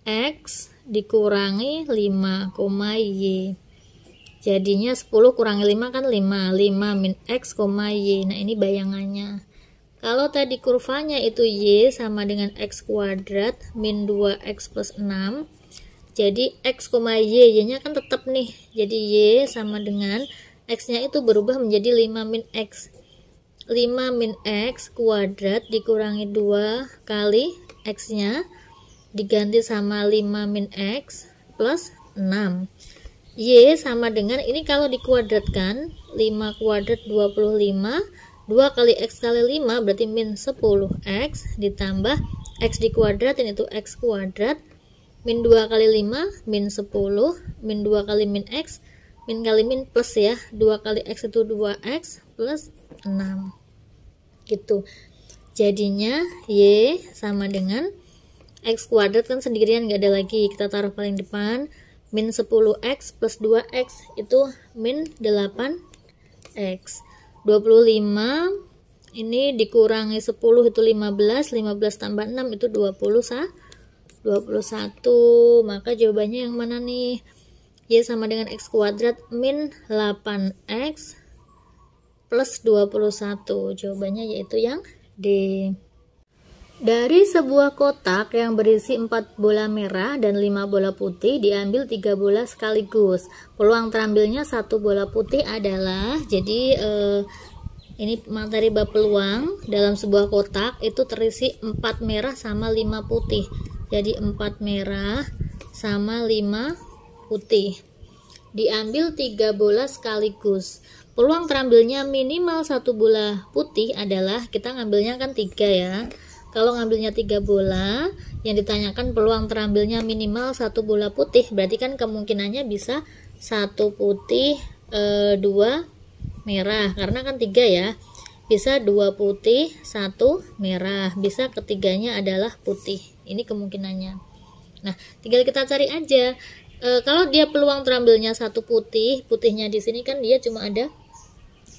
X dikurangi 5 koma Y jadinya 10 kurangi 5 kan 5 5 min X, Y nah ini bayangannya kalau tadi kurvanya itu Y sama dengan X kuadrat min 2X plus 6, jadi X, Y, Y-nya kan tetap nih. Jadi Y sama dengan X-nya itu berubah menjadi 5 min X. 5 min X kuadrat dikurangi 2 kali X-nya diganti sama 5 min X plus 6. Y sama dengan, ini kalau dikuadratkan, 5 kuadrat 25 2 kali X kali 5 berarti min 10X ditambah X di ini itu X kuadrat min 2 kali 5 min 10 min 2 kali min X min kali min plus ya 2 kali X itu 2X plus 6 gitu jadinya Y sama dengan X kuadrat kan sendirian gak ada lagi kita taruh paling depan min 10X plus 2X itu min 8X 25 ini dikurangi 10 itu 15 15 tambah 6 itu 20 21 maka jawabannya yang mana nih Y sama dengan X kuadrat min 8X plus 21 jawabannya yaitu yang D dari sebuah kotak yang berisi 4 bola merah dan 5 bola putih diambil 3 bola sekaligus. Peluang terambilnya 1 bola putih adalah jadi eh, ini materi bab peluang dalam sebuah kotak itu terisi 4 merah sama 5 putih. Jadi 4 merah sama 5 putih. Diambil 3 bola sekaligus. Peluang terambilnya minimal 1 bola putih adalah kita ngambilnya kan 3 ya. Kalau ngambilnya tiga bola, yang ditanyakan peluang terambilnya minimal satu bola putih, berarti kan kemungkinannya bisa satu putih, e, dua merah, karena kan tiga ya. Bisa dua putih, satu merah, bisa ketiganya adalah putih. Ini kemungkinannya. Nah, tinggal kita cari aja. E, kalau dia peluang terambilnya satu putih, putihnya di sini kan dia cuma ada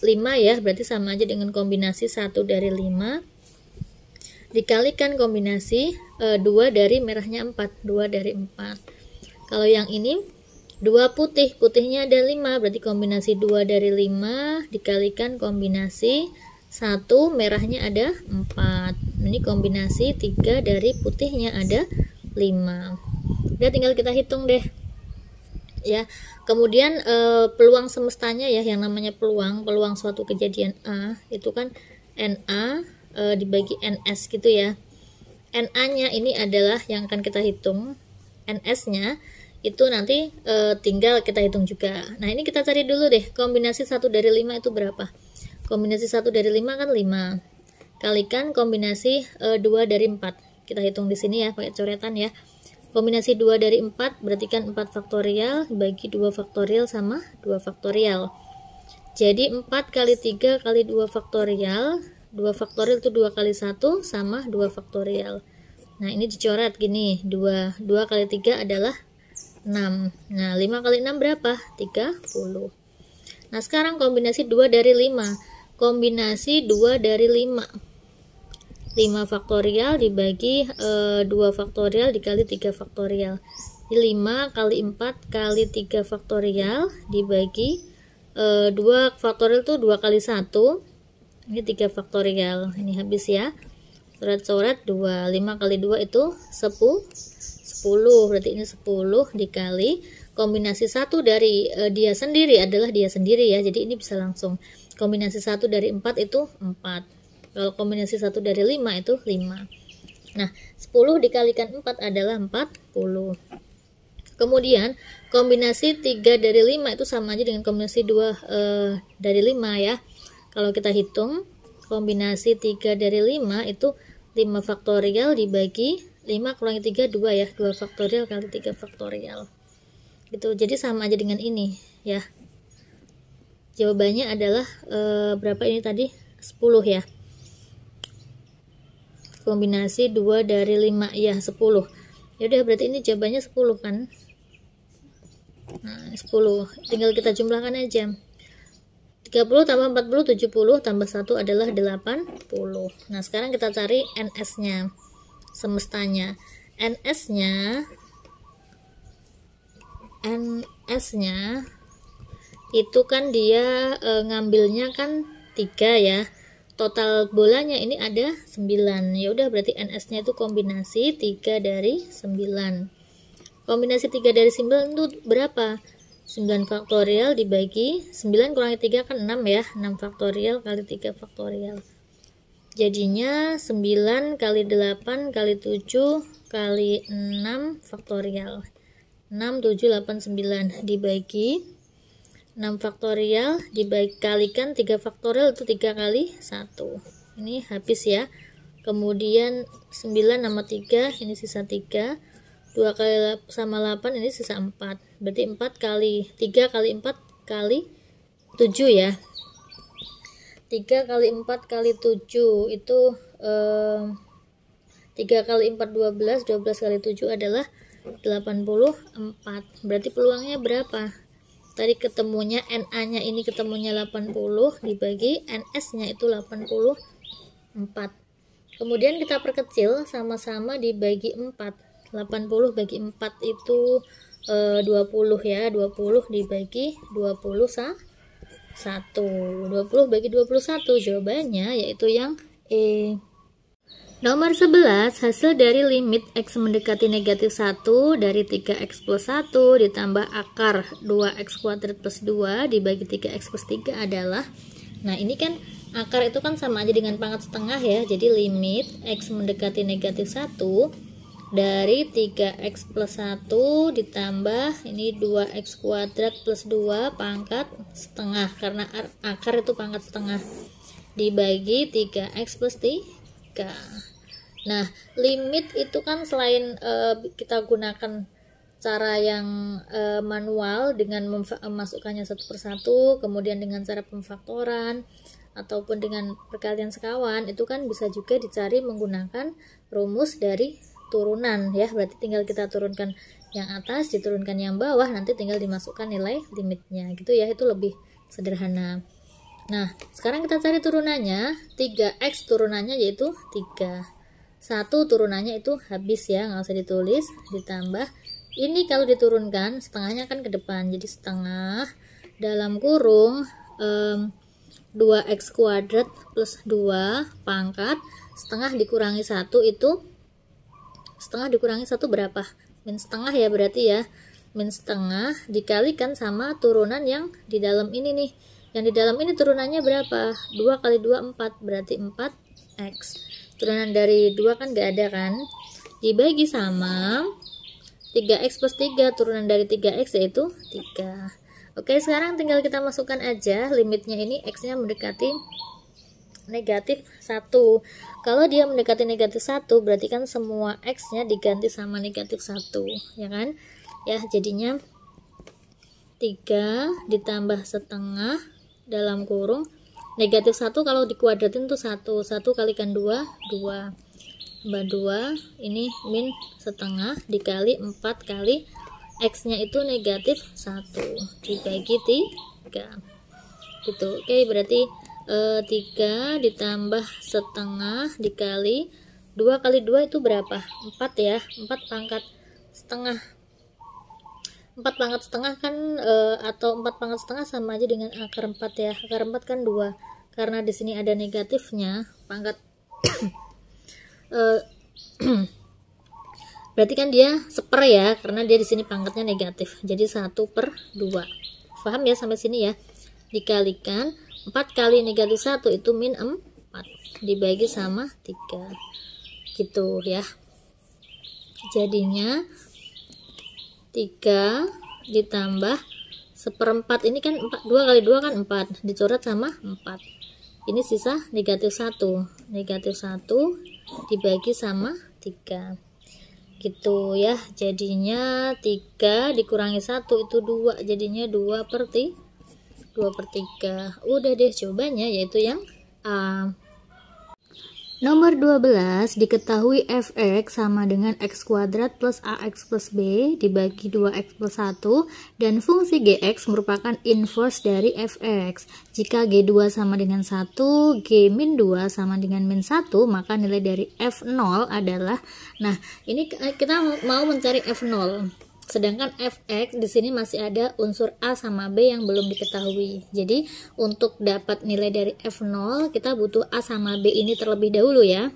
5 ya, berarti sama aja dengan kombinasi satu dari 5 dikalikan kombinasi e, eh, 2 dari merahnya 4 2 dari 4 kalau yang ini 2 putih putihnya ada 5 berarti kombinasi 2 dari 5 dikalikan kombinasi 1 merahnya ada 4 ini kombinasi 3 dari putihnya ada 5 udah tinggal kita hitung deh ya kemudian e, peluang semestanya ya yang namanya peluang peluang suatu kejadian A itu kan NA e, dibagi NS gitu ya. NA-nya ini adalah yang akan kita hitung. NS-nya itu nanti e, tinggal kita hitung juga. Nah, ini kita cari dulu deh kombinasi 1 dari 5 itu berapa. Kombinasi 1 dari 5 kan 5. Kalikan kombinasi e, eh, 2 dari 4. Kita hitung di sini ya pakai coretan ya. Kombinasi 2 dari 4 berarti kan 4 faktorial bagi 2 faktorial sama 2 faktorial. Jadi 4 kali 3 kali 2 faktorial 2 faktorial itu 2 kali 1 sama 2 faktorial nah ini dicoret gini 2 2 kali 3 adalah 6 nah 5 kali 6 berapa? 30 nah sekarang kombinasi 2 dari 5 kombinasi 2 dari 5 5 faktorial dibagi e, eh, 2 faktorial dikali 3 faktorial. 5 kali 4 kali 3 faktorial dibagi e, eh, 2 faktorial itu 2 kali 1 ini 3 faktorial ini habis ya surat-surat 2 5 kali 2 itu 10 10 berarti ini 10 dikali kombinasi satu dari uh, dia sendiri adalah dia sendiri ya jadi ini bisa langsung kombinasi satu dari 4 itu 4 kalau kombinasi satu dari 5 itu 5 nah 10 dikalikan 4 adalah 40 kemudian kombinasi 3 dari 5 itu sama aja dengan kombinasi 2 uh, eh, dari 5 ya kalau kita hitung, kombinasi 3 dari 5 itu 5 faktorial dibagi 5 kurangi 3, 2 ya. 2 faktorial kali 3 faktorial. Gitu, jadi sama aja dengan ini ya. Jawabannya adalah e, berapa ini tadi? 10 ya. Kombinasi 2 dari 5 ya 10. Ya udah berarti ini jawabannya 10 kan? Nah, 10. Tinggal kita jumlahkan aja. 30 tambah 40 70 tambah 1 adalah 80 nah sekarang kita cari NS nya semestanya NS nya NS nya itu kan dia e, ngambilnya kan 3 ya total bolanya ini ada 9 ya udah berarti NS nya itu kombinasi 3 dari 9 kombinasi 3 dari 9 itu berapa? 9 faktorial dibagi 9 kurangi 3 kan 6 ya 6 faktorial kali 3 faktorial jadinya 9 kali 8 kali 7 kali 6 faktorial 6, 7, 8, 9 dibagi 6 faktorial dikalikan 3 faktorial itu 3 kali 1 ini habis ya kemudian 9 nama 3 ini sisa 3 2 kali sama 8 ini sisa 4 berarti 4 kali 3 kali 4 kali 7 ya 3 kali 4 kali 7 itu um, eh, 3 kali 4 12 12 kali 7 adalah 84 berarti peluangnya berapa tadi ketemunya NA nya ini ketemunya 80 dibagi NS nya itu 84 kemudian kita perkecil sama-sama dibagi 4 80 bagi 4 itu e, eh, 20 ya 20 dibagi 20 sa 1 20 bagi 21 jawabannya yaitu yang E Nomor 11, hasil dari limit X mendekati negatif 1 dari 3X plus 1 ditambah akar 2X kuadrat plus 2 dibagi 3X plus 3 adalah Nah ini kan akar itu kan sama aja dengan pangkat setengah ya Jadi limit X mendekati negatif 1 dari 3x plus 1 ditambah ini 2x kuadrat plus 2 pangkat setengah karena akar itu pangkat setengah dibagi 3x plus 3 nah limit itu kan selain uh, kita gunakan cara yang uh, manual dengan memasukkannya satu persatu kemudian dengan cara pemfaktoran ataupun dengan perkalian sekawan itu kan bisa juga dicari menggunakan rumus dari turunan ya berarti tinggal kita turunkan yang atas diturunkan yang bawah nanti tinggal dimasukkan nilai limitnya gitu ya itu lebih sederhana nah sekarang kita cari turunannya 3x turunannya yaitu 3 1 turunannya itu habis ya nggak usah ditulis ditambah ini kalau diturunkan setengahnya kan ke depan jadi setengah dalam kurung um, 2x kuadrat plus 2 pangkat setengah dikurangi 1 itu setengah dikurangi satu berapa min setengah ya berarti ya min setengah dikalikan sama turunan yang di dalam ini nih yang di dalam ini turunannya berapa 2 kali 2 4 berarti 4 X turunan dari 2 kan gak ada kan dibagi sama 3X plus 3 turunan dari 3X yaitu 3 Oke sekarang tinggal kita masukkan aja limitnya ini X nya mendekati negatif 1. Kalau dia mendekati negatif 1, berarti kan semua X-nya diganti sama negatif 1, ya kan? Ya, jadinya 3 ditambah setengah dalam kurung negatif 1 kalau dikuadratin tuh 1 1 kalikan 2 2 tambah 2 ini min setengah dikali 4 kali X nya itu negatif 1 dibagi 3 gitu oke berarti e, eh, 3 ditambah setengah dikali 2 kali 2 itu berapa? 4 ya 4 pangkat setengah 4 pangkat setengah kan e, atau 4 pangkat setengah sama aja dengan akar 4 ya akar 4 kan 2 karena di sini ada negatifnya pangkat e, berarti kan dia seper ya karena dia di sini pangkatnya negatif jadi 1 per 2 paham ya sampai sini ya dikalikan 4 kali negatif 1 itu min 4 dibagi sama 3 gitu ya jadinya 3 ditambah seperempat ini kan 4, 2 kali 2 kan 4 dicoret sama 4 ini sisa negatif 1 negatif 1 dibagi sama 3 gitu ya jadinya 3 dikurangi 1 itu 2 jadinya 2 per 3 2 per 3 udah deh jawabannya yaitu yang A Nomor 12 diketahui fx sama dengan x kuadrat plus ax plus b dibagi 2x plus 1 dan fungsi gx merupakan inverse dari fx. Jika g2 sama dengan 1, g min 2 sama dengan min 1, maka nilai dari f0 adalah, nah ini kita mau mencari f0. Sedangkan fx di sini masih ada unsur a sama b yang belum diketahui. Jadi untuk dapat nilai dari f0 kita butuh a sama b ini terlebih dahulu ya.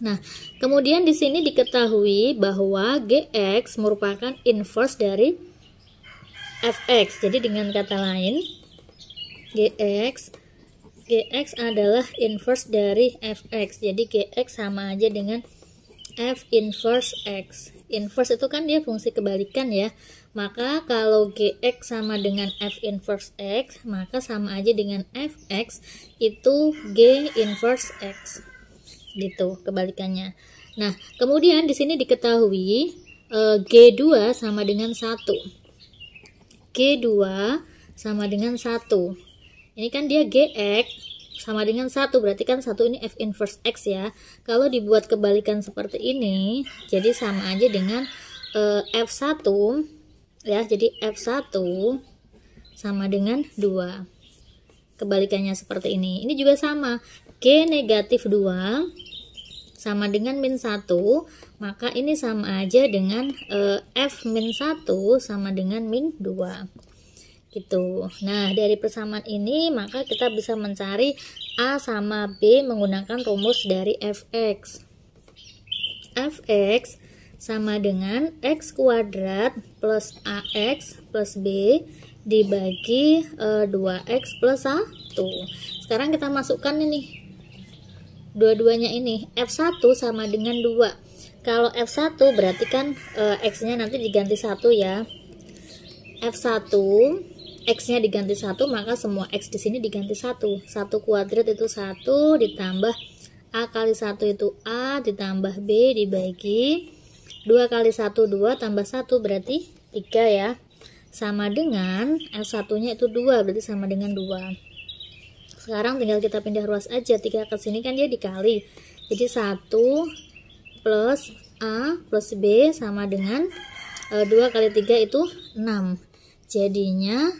Nah, kemudian di sini diketahui bahwa gx merupakan inverse dari fx. Jadi dengan kata lain gx gx adalah inverse dari fx. Jadi gx sama aja dengan f inverse x inverse itu kan dia fungsi kebalikan ya. Maka kalau GX sama dengan F inverse X, maka sama aja dengan Fx itu G inverse X. Gitu kebalikannya. Nah, kemudian di sini diketahui e, eh, G2 sama dengan 1. G2 sama dengan 1. Ini kan dia GX sama dengan 1 berarti kan satu ini F inverse X ya kalau dibuat kebalikan seperti ini jadi sama aja dengan e, eh, F1 ya jadi F1 sama dengan 2 kebalikannya seperti ini ini juga sama G negatif 2 sama dengan min 1 maka ini sama aja dengan e, F min 1 sama dengan min 2 gitu. Nah, dari persamaan ini maka kita bisa mencari A sama B menggunakan rumus dari fx. fx sama dengan x kuadrat plus ax plus b dibagi e, eh, 2x plus 1. Sekarang kita masukkan ini. Dua-duanya ini F1 sama dengan 2. Kalau F1 berarti kan e, x-nya nanti diganti 1 ya. F1 X-nya diganti satu maka semua X di sini diganti satu satu kuadrat itu satu ditambah A kali satu itu A ditambah B dibagi dua kali satu dua tambah satu berarti tiga ya sama dengan f satunya itu dua berarti sama dengan dua sekarang tinggal kita pindah ruas aja tiga ke sini kan dia dikali jadi satu plus A plus B sama dengan e, dua kali tiga itu enam jadinya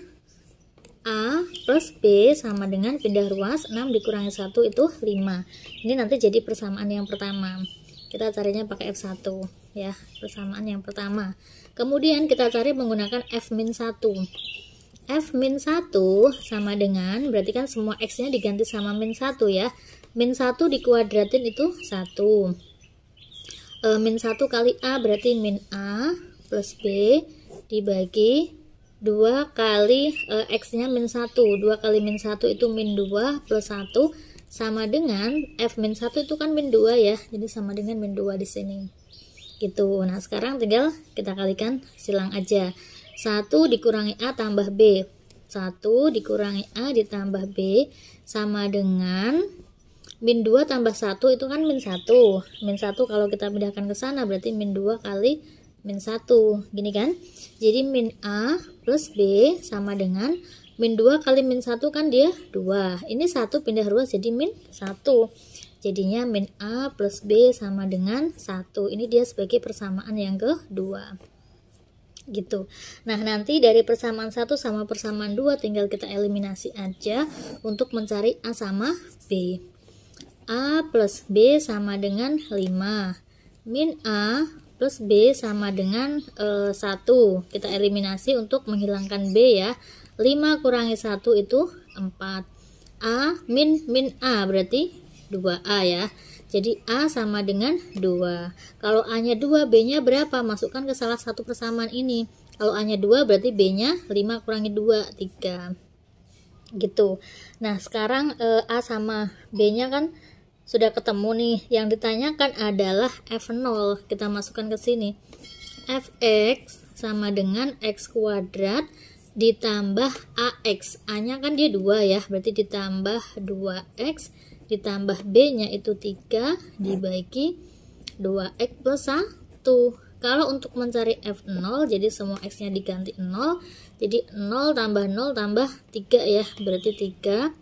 A plus B sama dengan pindah ruas 6 dikurangi 1 itu 5 ini nanti jadi persamaan yang pertama kita carinya pakai F1 ya persamaan yang pertama kemudian kita cari menggunakan F-1 F-1 sama dengan berarti kan semua X-nya diganti sama min 1 ya min 1 dikuadratin itu 1 e, min 1 kali A berarti min A plus B dibagi 2 kali e, X-nya min 1 2 kali min 1 itu min 2 plus 1 sama dengan F min 1 itu kan min 2 ya jadi sama dengan min 2 di sini gitu nah sekarang tinggal kita kalikan silang aja 1 dikurangi A tambah B 1 dikurangi A ditambah B sama dengan min 2 tambah 1 itu kan min 1 min 1 kalau kita pindahkan ke sana berarti min 2 kali min 1 gini kan jadi min A plus B sama dengan min 2 kali min 1 kan dia 2 ini 1 pindah ruas jadi min 1 jadinya min A plus B sama dengan 1 ini dia sebagai persamaan yang kedua gitu nah nanti dari persamaan 1 sama persamaan 2 tinggal kita eliminasi aja untuk mencari A sama B A plus B sama dengan 5 min A plus B sama dengan e, eh, 1. Kita eliminasi untuk menghilangkan B ya. 5 kurangi 1 itu 4. A min min A berarti 2A ya. Jadi A sama dengan 2. Kalau A-nya 2, B-nya berapa? Masukkan ke salah satu persamaan ini. Kalau A-nya 2 berarti B-nya 5 kurangi 2, 3. Gitu. Nah, sekarang e, A sama B-nya kan sudah ketemu nih yang ditanyakan adalah F0 kita masukkan ke sini Fx sama dengan X kuadrat ditambah AX A nya kan dia 2 ya berarti ditambah 2X ditambah B nya itu 3 dibagi 2X plus 1 kalau untuk mencari F0 jadi semua X nya diganti 0 jadi 0 tambah 0 tambah 3 ya berarti 3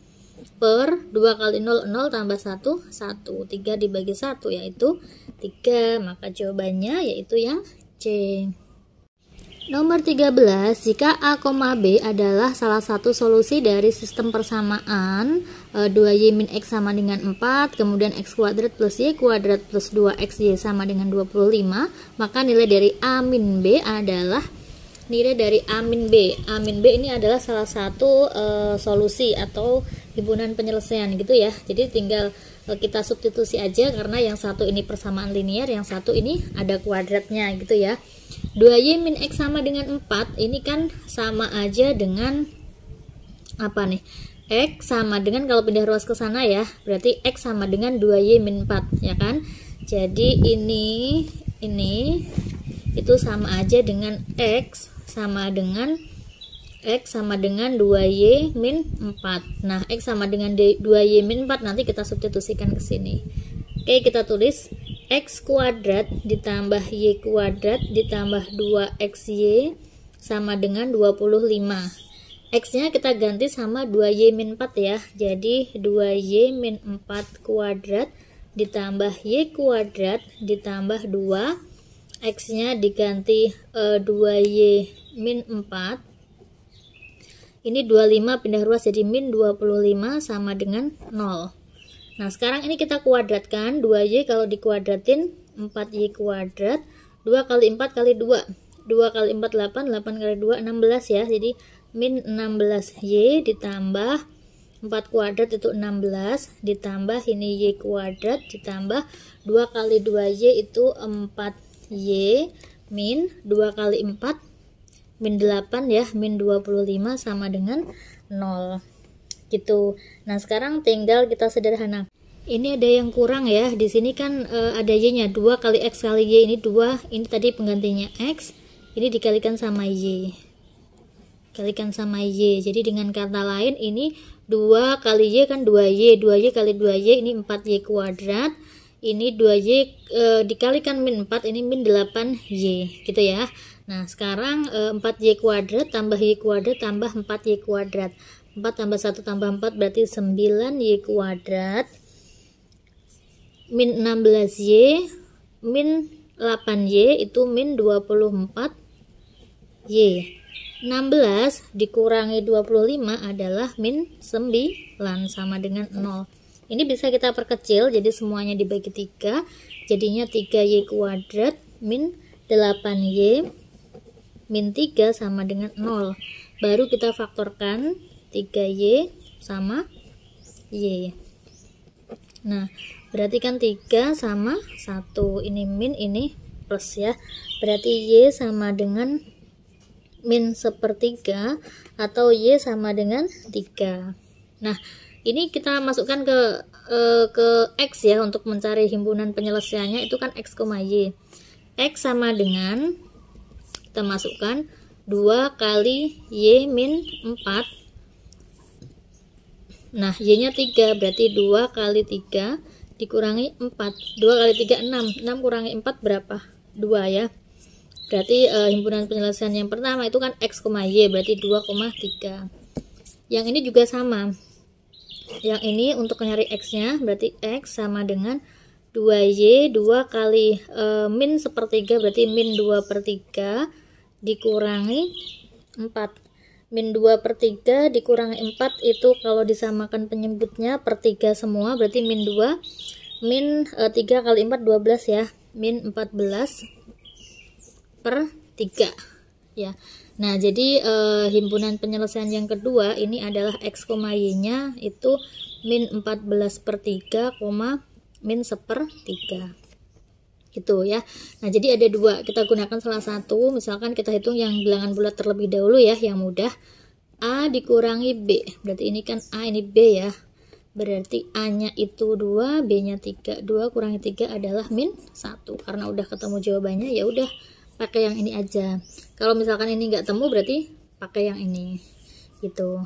per 2 kali 0 0 tambah 1 1 3 dibagi 1 yaitu 3 maka jawabannya yaitu yang C Nomor 13 jika A, B adalah salah satu solusi dari sistem persamaan 2y eh, min x sama dengan 4 kemudian x kuadrat plus y kuadrat plus 2xy sama dengan 25 maka nilai dari A min B adalah nilai dari amin B. Amin B ini adalah salah satu e, solusi atau himpunan penyelesaian gitu ya. Jadi tinggal e, kita substitusi aja karena yang satu ini persamaan linear, yang satu ini ada kuadratnya gitu ya. 2y min x sama dengan 4 ini kan sama aja dengan apa nih? X sama dengan kalau pindah ruas ke sana ya, berarti X sama dengan 2Y min 4, ya kan? Jadi ini, ini, itu sama aja dengan X sama dengan X sama dengan 2Y min 4 Nah X sama dengan 2Y min 4 nanti kita substitusikan ke sini Oke kita tulis X kuadrat ditambah Y kuadrat ditambah 2XY sama dengan 25 X-nya kita ganti sama 2Y min 4 ya Jadi 2Y min 4 kuadrat ditambah Y kuadrat ditambah 2 X-nya diganti e, eh, 2Y min 4. Ini 25 pindah ruas jadi min 25 sama dengan 0. Nah, sekarang ini kita kuadratkan. 2Y kalau dikuadratin 4Y kuadrat. 2 kali 4 kali 2. 2 kali 4, 8. 8 kali 2, 16 ya. Jadi min 16Y ditambah 4 kuadrat itu 16 ditambah ini Y kuadrat ditambah 2 kali 2Y itu 4 Y min 2 kali 4 min 8 ya min 25 sama dengan 0 gitu nah sekarang tinggal kita sederhana ini ada yang kurang ya di sini kan e, ada y nya 2 kali x kali y ini 2 ini tadi penggantinya x ini dikalikan sama y kalikan sama y jadi dengan kata lain ini 2 kali y kan 2y 2y kali 2y ini 4y kuadrat ini 2Y e, dikalikan min 4 ini min 8Y gitu ya nah sekarang e, 4Y kuadrat tambah Y kuadrat tambah 4Y kuadrat 4 tambah 1 tambah 4 berarti 9Y kuadrat min 16Y min 8Y itu min 24Y 16 dikurangi 25 adalah min 9 sama dengan 0 ini bisa kita perkecil, jadi semuanya dibagi 3. Jadinya 3Y kuadrat min 8Y min 3 sama dengan 0. Baru kita faktorkan 3Y sama Y. Nah, berarti kan 3 sama 1. Ini min, ini plus ya. Berarti Y sama dengan min sepertiga atau Y sama dengan 3. Nah, ini kita masukkan ke uh, ke X ya untuk mencari himpunan penyelesaiannya itu kan X, Y X sama dengan kita masukkan 2 kali Y min 4 nah Y nya 3 berarti 2 kali 3 dikurangi 4 2 kali 3 6 6 kurangi 4 berapa? 2 ya berarti eh, himpunan penyelesaian yang pertama itu kan X, Y berarti 2,3 yang ini juga sama yang ini untuk nyari X-nya berarti X sama dengan 2Y 2 kali e, min sepertiga berarti min 2 per 3 dikurangi 4 min 2 per 3 dikurangi 4 itu kalau disamakan penyebutnya per 3 semua berarti min 2 min e, eh, 3 kali 4 12 ya min 14 per 3 ya Nah, jadi e, himpunan penyelesaian yang kedua ini adalah X, Y-nya itu min 14 per 3, min 1 per 3. Gitu ya. Nah, jadi ada dua. Kita gunakan salah satu. Misalkan kita hitung yang bilangan bulat terlebih dahulu ya, yang mudah. A dikurangi B. Berarti ini kan A, ini B ya. Berarti A-nya itu 2, B-nya 3. 2 kurangi 3 adalah min 1. Karena udah ketemu jawabannya, ya udah pakai yang ini aja kalau misalkan ini nggak temu berarti pakai yang ini gitu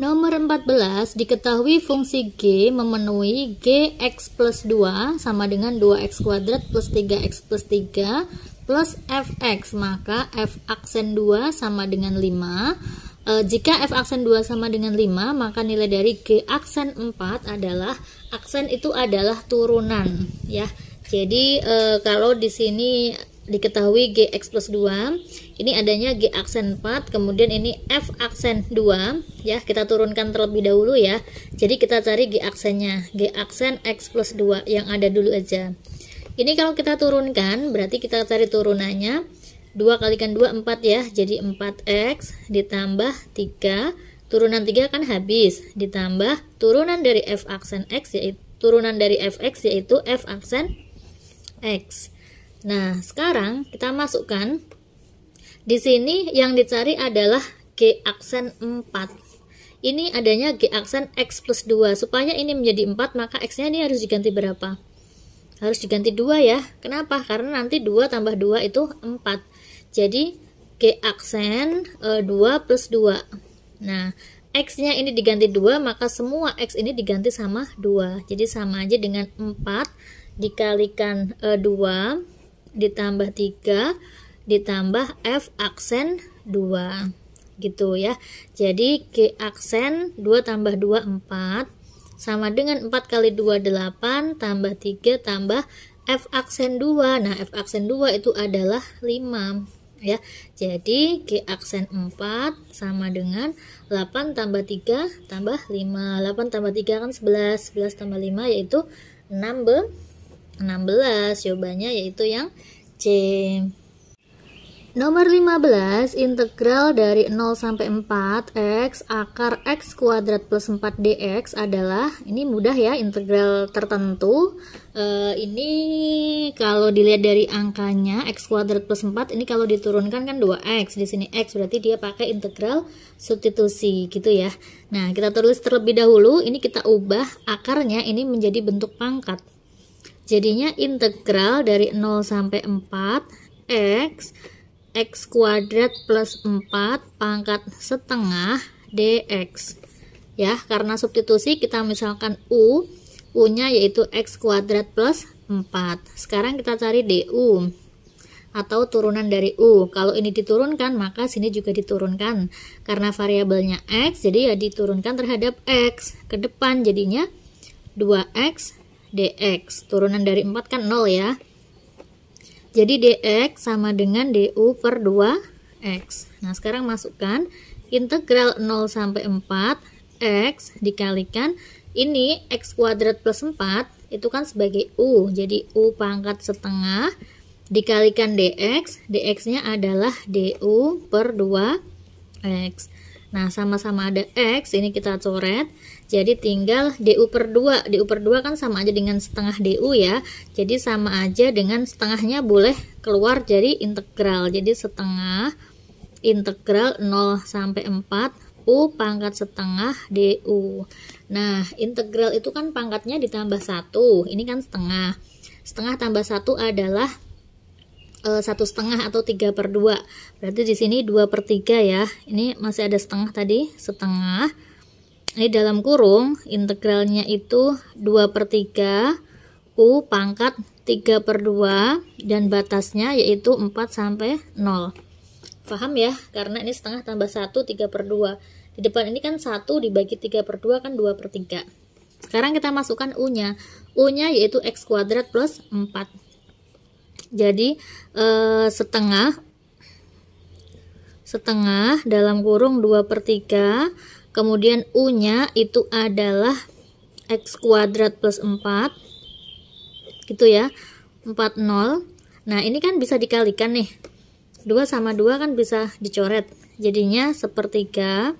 Nomor 14 diketahui fungsi G memenuhi Gx plus 2 sama dengan 2x kuadrat plus 3x plus 3 plus fx maka f aksen 2 sama dengan 5 e, jika f aksen 2 sama dengan 5 maka nilai dari G aksen 4 adalah aksen itu adalah turunan ya jadi e, kalau di sini diketahui Gx plus 2 ini adanya G aksen 4 kemudian ini F aksen 2 ya kita turunkan terlebih dahulu ya jadi kita cari G aksennya G aksen X plus 2 yang ada dulu aja ini kalau kita turunkan berarti kita cari turunannya 2 kalikan 2 4 ya jadi 4X ditambah 3 turunan 3 kan habis ditambah turunan dari F aksen X yaitu turunan dari Fx yaitu F aksen X Nah, sekarang kita masukkan. Di sini yang dicari adalah G aksen 4. Ini adanya G aksen X plus 2. Supaya ini menjadi 4, maka X-nya ini harus diganti berapa? Harus diganti 2 ya. Kenapa? Karena nanti 2 tambah 2 itu 4. Jadi, G aksen e, eh, 2 plus 2. Nah, X-nya ini diganti 2, maka semua X ini diganti sama 2. Jadi sama aja dengan 4 dikalikan e, eh, 2 ditambah 3 ditambah F aksen 2 gitu ya jadi G aksen 2 tambah 2 4 sama dengan 4 kali 2 8 tambah 3 tambah F aksen 2 nah F aksen 2 itu adalah 5 ya jadi G aksen 4 sama dengan 8 tambah 3 tambah 5 8 tambah 3 kan 11 11 tambah 5 yaitu 16 16 jawabannya yaitu yang C Nomor 15, integral dari 0 sampai 4 x akar x kuadrat plus 4 dx adalah ini mudah ya integral tertentu. E, ini kalau dilihat dari angkanya x kuadrat plus 4 ini kalau diturunkan kan 2x di sini x berarti dia pakai integral substitusi gitu ya. Nah, kita tulis terlebih dahulu ini kita ubah akarnya ini menjadi bentuk pangkat. Jadinya integral dari 0 sampai 4 x x kuadrat plus 4 pangkat setengah dx. Ya, karena substitusi kita misalkan u, u-nya yaitu x kuadrat plus 4. Sekarang kita cari du atau turunan dari U. Kalau ini diturunkan, maka sini juga diturunkan. Karena variabelnya X, jadi ya diturunkan terhadap X. Ke depan jadinya 2X dx. Turunan dari 4 kan 0 ya. Jadi dx sama dengan du per 2x. Nah, sekarang masukkan integral 0 sampai 4 x dikalikan ini x kuadrat plus 4 itu kan sebagai u. Jadi u pangkat setengah dikalikan dx, dx-nya adalah du per 2x. Nah, sama-sama ada X, ini kita coret. Jadi tinggal DU per 2. DU per 2 kan sama aja dengan setengah DU ya. Jadi sama aja dengan setengahnya boleh keluar jadi integral. Jadi setengah integral 0 sampai 4 U pangkat setengah DU. Nah, integral itu kan pangkatnya ditambah satu. Ini kan setengah. Setengah tambah satu adalah Eh, satu setengah atau tiga per dua berarti di sini dua per tiga ya ini masih ada setengah tadi setengah ini dalam kurung integralnya itu dua per tiga u pangkat tiga per dua dan batasnya yaitu empat sampai nol paham ya karena ini setengah tambah satu tiga per dua di depan ini kan satu dibagi tiga per dua kan dua per tiga sekarang kita masukkan u nya u nya yaitu x kuadrat plus empat jadi eh, setengah setengah dalam kurung 2 per 3 kemudian U nya itu adalah X kuadrat plus 4 gitu ya 4 0 nah ini kan bisa dikalikan nih 2 sama 2 kan bisa dicoret jadinya sepertiga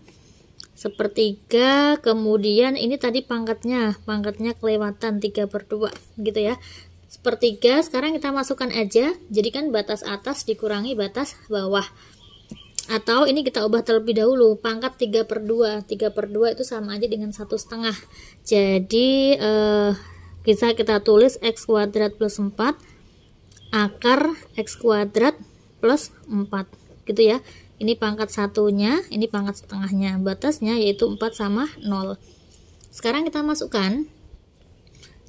sepertiga kemudian ini tadi pangkatnya pangkatnya kelewatan 3 per 2 gitu ya Sepertiga, sekarang kita masukkan aja, jadikan batas atas dikurangi batas bawah. Atau ini kita ubah terlebih dahulu, pangkat 3 per 2. 3 per 2 itu sama aja dengan satu setengah. Jadi, eh, bisa kita tulis x kuadrat plus 4 akar x kuadrat plus 4 gitu ya ini pangkat satunya ini pangkat setengahnya batasnya yaitu 4 sama 0 sekarang kita masukkan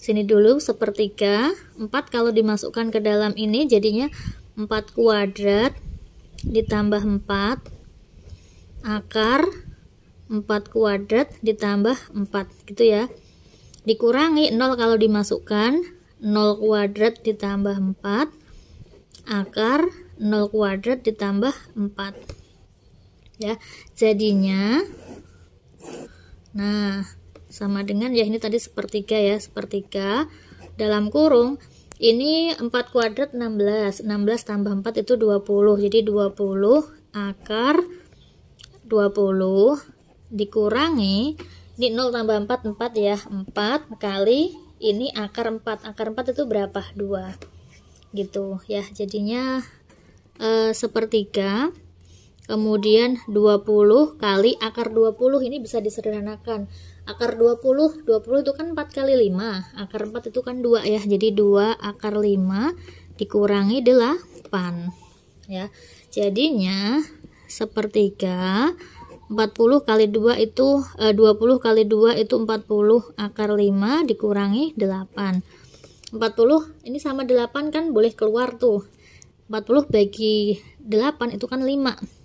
sini dulu sepertiga 4 kalau dimasukkan ke dalam ini jadinya 4 kuadrat ditambah 4 akar 4 kuadrat ditambah 4 gitu ya dikurangi 0 kalau dimasukkan 0 kuadrat ditambah 4 akar 0 kuadrat ditambah 4 ya jadinya nah sama dengan ya ini tadi sepertiga ya sepertiga dalam kurung ini 4 kuadrat 16 16 tambah 4 itu 20 jadi 20 akar 20 dikurangi ini 0 tambah 4 4 ya 4 kali ini akar 4 akar 4 itu berapa 2 gitu ya jadinya e, sepertiga kemudian 20 kali akar 20 ini bisa disederhanakan akar 20 20 itu kan 4 kali 5 akar 4 itu kan 2 ya jadi 2 akar 5 dikurangi 8 ya jadinya sepertiga 40 kali 2 itu eh, 20 kali 2 itu 40 akar 5 dikurangi 8 40 ini sama 8 kan boleh keluar tuh 40 bagi 8 itu kan 5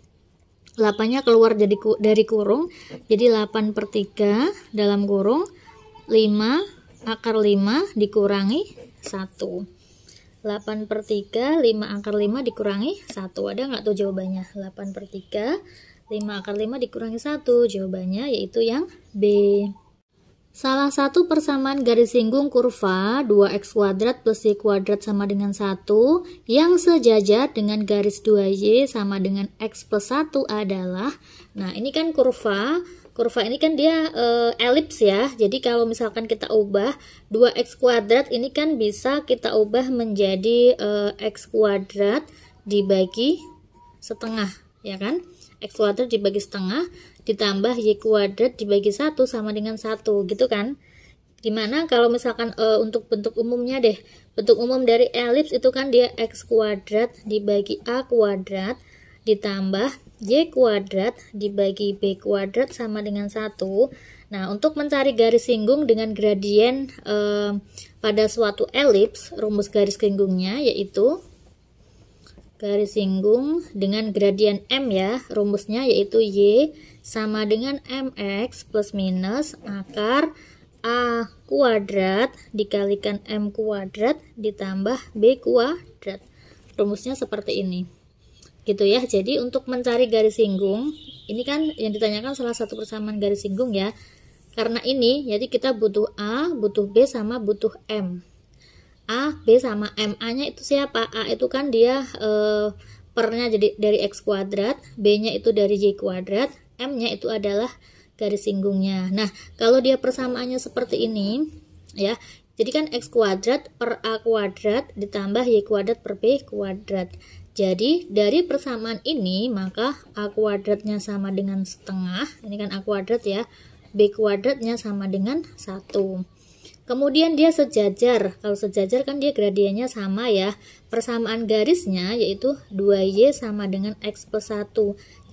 8-nya keluar jadi dari kurung jadi 8 per 3 dalam kurung 5 akar 5 dikurangi 1 8 per 3 5 akar 5 dikurangi 1 ada nggak tuh jawabannya 8 per 3 5 akar 5 dikurangi 1 jawabannya yaitu yang B Salah satu persamaan garis singgung kurva 2x kuadrat plus y kuadrat sama dengan 1 yang sejajar dengan garis 2y sama dengan x plus 1 adalah Nah ini kan kurva, kurva ini kan dia e, elips ya Jadi kalau misalkan kita ubah 2x kuadrat ini kan bisa kita ubah menjadi e, x kuadrat dibagi setengah ya kan X kuadrat dibagi setengah ditambah y kuadrat dibagi satu sama dengan satu gitu kan Gimana kalau misalkan e, untuk bentuk umumnya deh bentuk umum dari elips itu kan dia x kuadrat dibagi a kuadrat ditambah y kuadrat dibagi b kuadrat sama dengan satu. nah untuk mencari garis singgung dengan gradien e, pada suatu elips rumus garis singgungnya yaitu garis singgung dengan gradien M ya rumusnya yaitu Y sama dengan MX plus minus akar A kuadrat dikalikan M kuadrat ditambah B kuadrat rumusnya seperti ini gitu ya jadi untuk mencari garis singgung ini kan yang ditanyakan salah satu persamaan garis singgung ya karena ini jadi kita butuh A butuh B sama butuh M A, B sama M. A-nya itu siapa? A itu kan dia e, pernya jadi dari X kuadrat, B-nya itu dari Y kuadrat, M-nya itu adalah garis singgungnya. Nah, kalau dia persamaannya seperti ini, ya, jadi kan X kuadrat per A kuadrat ditambah Y kuadrat per B kuadrat. Jadi dari persamaan ini maka A kuadratnya sama dengan setengah, ini kan A kuadrat ya, B kuadratnya sama dengan satu Kemudian dia sejajar. Kalau sejajar kan dia gradiennya sama ya. Persamaan garisnya yaitu 2Y sama dengan X plus 1.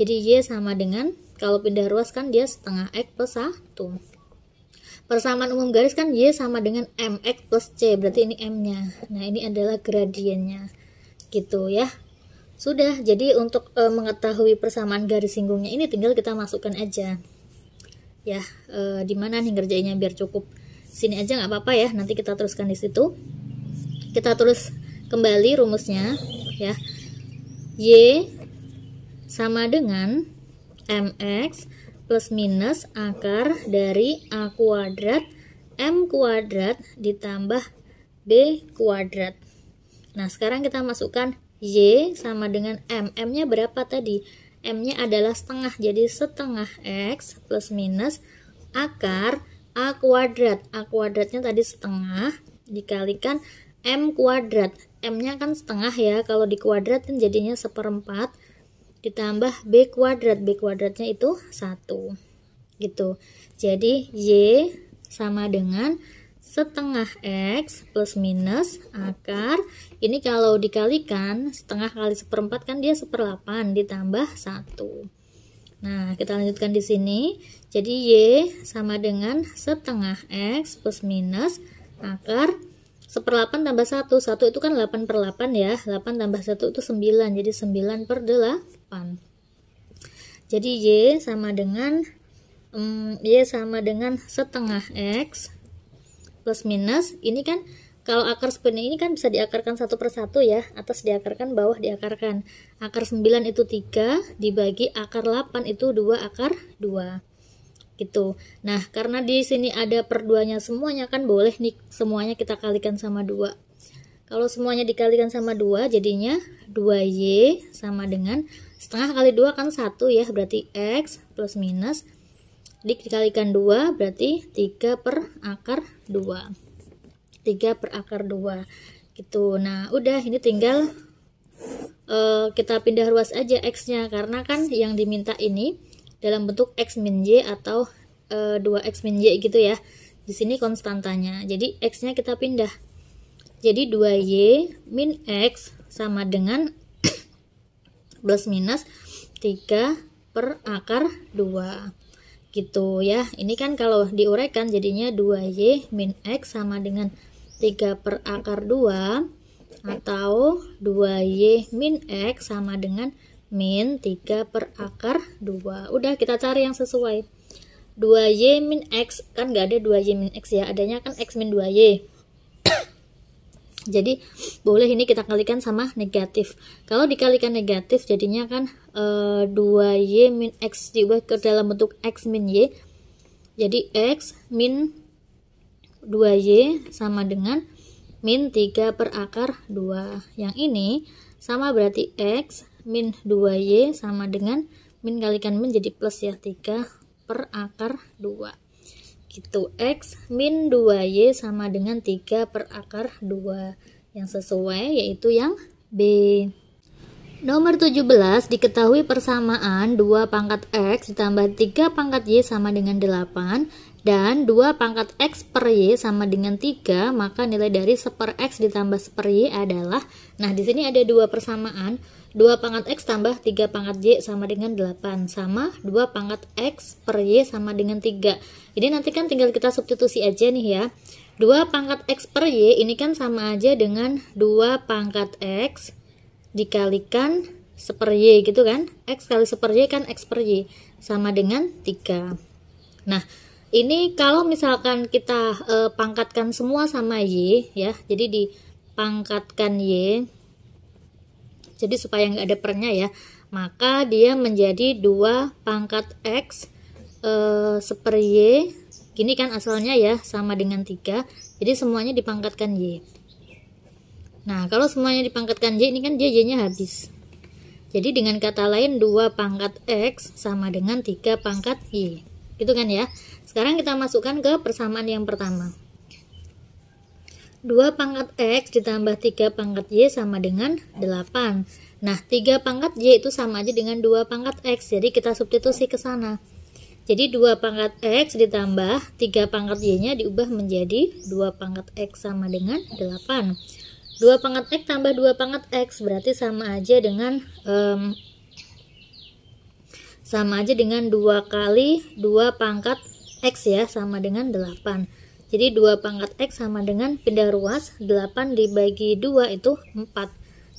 Jadi Y sama dengan, kalau pindah ruas kan dia setengah X plus 1. Persamaan umum garis kan Y sama dengan MX plus C. Berarti ini M-nya. Nah ini adalah gradiennya. Gitu ya. Sudah, jadi untuk e, mengetahui persamaan garis singgungnya ini tinggal kita masukkan aja. Ya, e, di mana nih ngerjainnya biar cukup sini aja nggak apa-apa ya nanti kita teruskan di situ kita terus kembali rumusnya ya y sama dengan mx plus minus akar dari a kuadrat m kuadrat ditambah b kuadrat nah sekarang kita masukkan y sama dengan m m nya berapa tadi m nya adalah setengah jadi setengah x plus minus akar A kuadrat. A kuadratnya tadi setengah dikalikan M kuadrat. M-nya kan setengah ya, kalau di dikuadratin kan jadinya seperempat ditambah B kuadrat. B kuadratnya itu 1. Gitu. Jadi Y sama dengan setengah X plus minus akar. Ini kalau dikalikan, setengah kali seperempat kan dia seperlapan ditambah 1. Nah, kita lanjutkan di sini. Jadi Y sama dengan setengah X plus minus akar 1 per 8 tambah 1. 1 itu kan 8 per 8 ya. 8 tambah 1 itu 9. Jadi 9 per 8. Jadi Y sama dengan um, Y sama dengan setengah X plus minus. Ini kan kalau akar 9 ini kan bisa diakarkan satu persatu ya, atas diakarkan, bawah diakarkan. Akar 9 itu 3, dibagi akar 8 itu 2 akar 2. Gitu. Nah, karena di sini ada per duanya semuanya kan boleh nih semuanya kita kalikan sama 2. Kalau semuanya dikalikan sama 2 jadinya 2Y sama dengan setengah kali 2 kan 1 ya, berarti X plus minus dikalikan 2 berarti 3 per akar 2. 3 per akar 2 gitu nah udah ini tinggal uh, kita pindah ruas aja X nya karena kan yang diminta ini dalam bentuk X min Y atau uh, eh, 2X min Y gitu ya di sini konstantanya jadi X nya kita pindah jadi 2Y min X sama dengan plus minus 3 per akar 2 gitu ya ini kan kalau diuraikan jadinya 2y min x sama dengan 3 per akar 2 atau 2Y min X sama dengan min 3 per akar 2. Udah kita cari yang sesuai. 2Y min X, kan gak ada 2Y min X ya, adanya kan X min 2Y. jadi boleh ini kita kalikan sama negatif. Kalau dikalikan negatif jadinya kan e, eh, 2Y min X diubah ke dalam bentuk X min Y. Jadi X min 2Y sama dengan min 3 per akar 2. Yang ini sama berarti X min 2Y sama dengan min kalikan min jadi plus ya 3 per akar 2 gitu X min 2Y sama dengan 3 per akar 2 yang sesuai yaitu yang B Nomor 17 diketahui persamaan 2 pangkat X ditambah 3 pangkat Y sama dengan 8 dan 2 pangkat X per Y sama dengan 3, maka nilai dari 1 per X ditambah 1 per Y adalah, nah di sini ada dua persamaan, 2 pangkat X tambah 3 pangkat Y sama dengan 8, sama 2 pangkat X per Y sama dengan 3. Jadi nanti kan tinggal kita substitusi aja nih ya. 2 pangkat X per Y ini kan sama aja dengan 2 pangkat X dikalikan 1 per Y gitu kan. X kali 1 per Y kan X per Y sama dengan 3. Nah, ini kalau misalkan kita e, pangkatkan semua sama Y ya, jadi dipangkatkan Y. Jadi supaya nggak ada pernya ya, maka dia menjadi 2 pangkat X e, seper Y. Gini kan asalnya ya, sama dengan 3. Jadi semuanya dipangkatkan Y. Nah, kalau semuanya dipangkatkan y, ini kan dia y nya habis. Jadi dengan kata lain 2 pangkat X sama dengan 3 pangkat Y. Gitu kan ya. Sekarang kita masukkan ke persamaan yang pertama. 2 pangkat X ditambah 3 pangkat Y sama dengan 8. Nah, 3 pangkat Y itu sama aja dengan 2 pangkat X, jadi kita substitusi ke sana. Jadi 2 pangkat X ditambah 3 pangkat Y-nya diubah menjadi 2 pangkat X sama dengan 8. 2 pangkat X tambah 2 pangkat X berarti sama aja dengan um, sama aja dengan 2 kali 2 pangkat X ya, sama dengan 8. Jadi 2 pangkat X sama dengan pindah ruas, 8 dibagi 2 itu 4.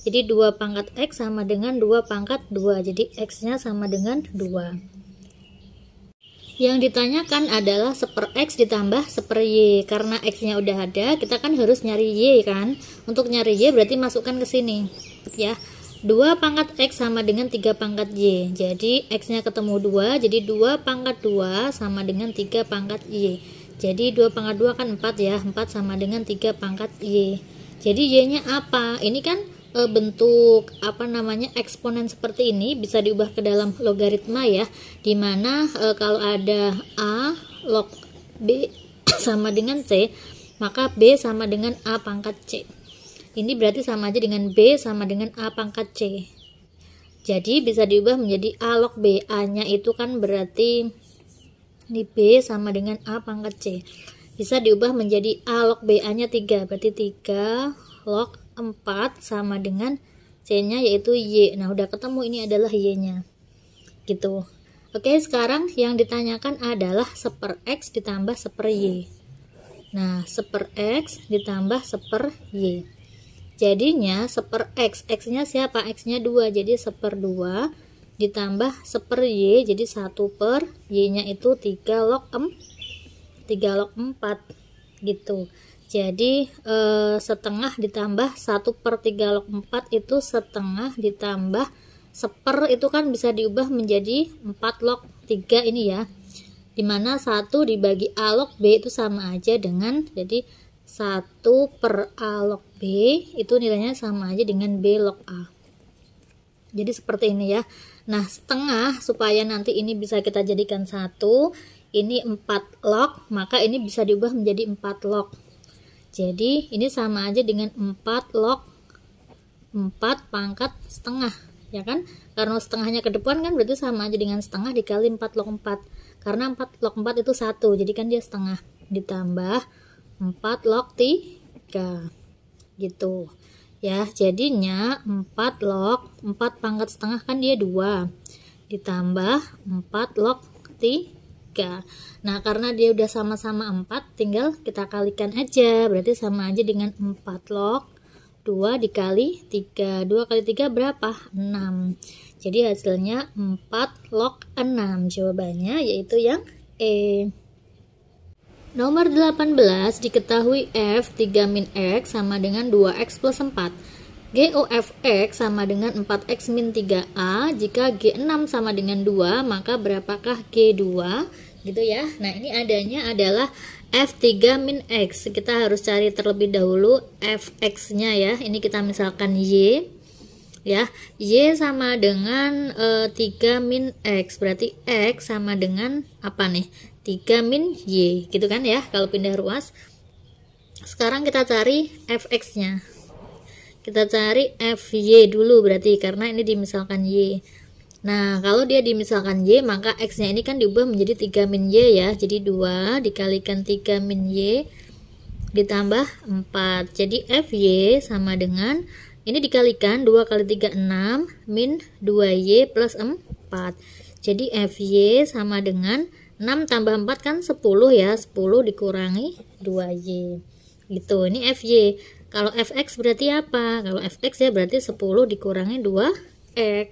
Jadi 2 pangkat X sama dengan 2 pangkat 2, jadi X-nya sama dengan 2. Yang ditanyakan adalah seper X ditambah seper Y Karena X-nya udah ada, kita kan harus nyari Y kan Untuk nyari Y berarti masukkan ke sini Ya, 2 pangkat X sama dengan 3 pangkat Y. Jadi X-nya ketemu 2, jadi 2 pangkat 2 sama dengan 3 pangkat Y. Jadi 2 pangkat 2 kan 4 ya, 4 sama dengan 3 pangkat Y. Jadi Y-nya apa? Ini kan e, bentuk apa namanya eksponen seperti ini bisa diubah ke dalam logaritma ya. Dimana e, kalau ada A log B sama dengan C, maka B sama dengan A pangkat C. Ini berarti sama aja dengan B sama dengan A pangkat C. Jadi bisa diubah menjadi A log B. A-nya itu kan berarti ini B sama dengan A pangkat C. Bisa diubah menjadi A log B. A-nya 3. Berarti 3 log 4 sama dengan C-nya yaitu Y. Nah, udah ketemu ini adalah Y-nya. Gitu. Oke, sekarang yang ditanyakan adalah seper X ditambah seper Y. Nah, seper X ditambah seper Y. Jadinya 1 per X, X-nya siapa? X-nya 2, jadi 1 per 2 ditambah 1 per Y, jadi 1 per Y-nya itu 3 log 4 3 log 4 gitu. Jadi e, setengah ditambah 1 per 3 log 4 itu setengah ditambah 1 per itu kan bisa diubah menjadi 4 log 3 ini ya dimana 1 dibagi A log B itu sama aja dengan jadi 1 per A log B itu nilainya sama aja dengan B log A jadi seperti ini ya nah setengah supaya nanti ini bisa kita jadikan satu ini 4 log maka ini bisa diubah menjadi 4 log jadi ini sama aja dengan 4 log 4 pangkat setengah ya kan karena setengahnya ke depan kan berarti sama aja dengan setengah dikali 4 log 4 karena 4 log 4 itu satu jadi kan dia setengah ditambah 4 log 3 gitu ya jadinya 4 log 4 pangkat setengah kan dia 2 ditambah 4 log 3 nah karena dia udah sama-sama 4 tinggal kita kalikan aja berarti sama aja dengan 4 log 2 dikali 3 2 kali 3 berapa? 6 jadi hasilnya 4 log 6 jawabannya yaitu yang E Nomor 18 diketahui F 3 min X sama dengan 2X plus 4. GOFX sama dengan 4X min 3A. Jika G6 sama dengan 2, maka berapakah G2? Gitu ya. Nah, ini adanya adalah F3 min X. Kita harus cari terlebih dahulu Fx-nya ya. Ini kita misalkan Y. Ya, Y sama dengan e, eh, 3 min X. Berarti X sama dengan apa nih? 3 min Y gitu kan ya kalau pindah ruas sekarang kita cari fx nya kita cari FY dulu berarti karena ini dimisalkan Y nah kalau dia dimisalkan Y maka X nya ini kan diubah menjadi 3 min Y ya jadi 2 dikalikan 3 min Y ditambah 4 jadi FY sama dengan ini dikalikan 2 kali 3 6 min 2Y plus 4 jadi FY sama dengan 6 tambah 4 kan 10 ya 10 dikurangi 2Y gitu ini FY kalau FX berarti apa kalau FX ya berarti 10 dikurangi 2X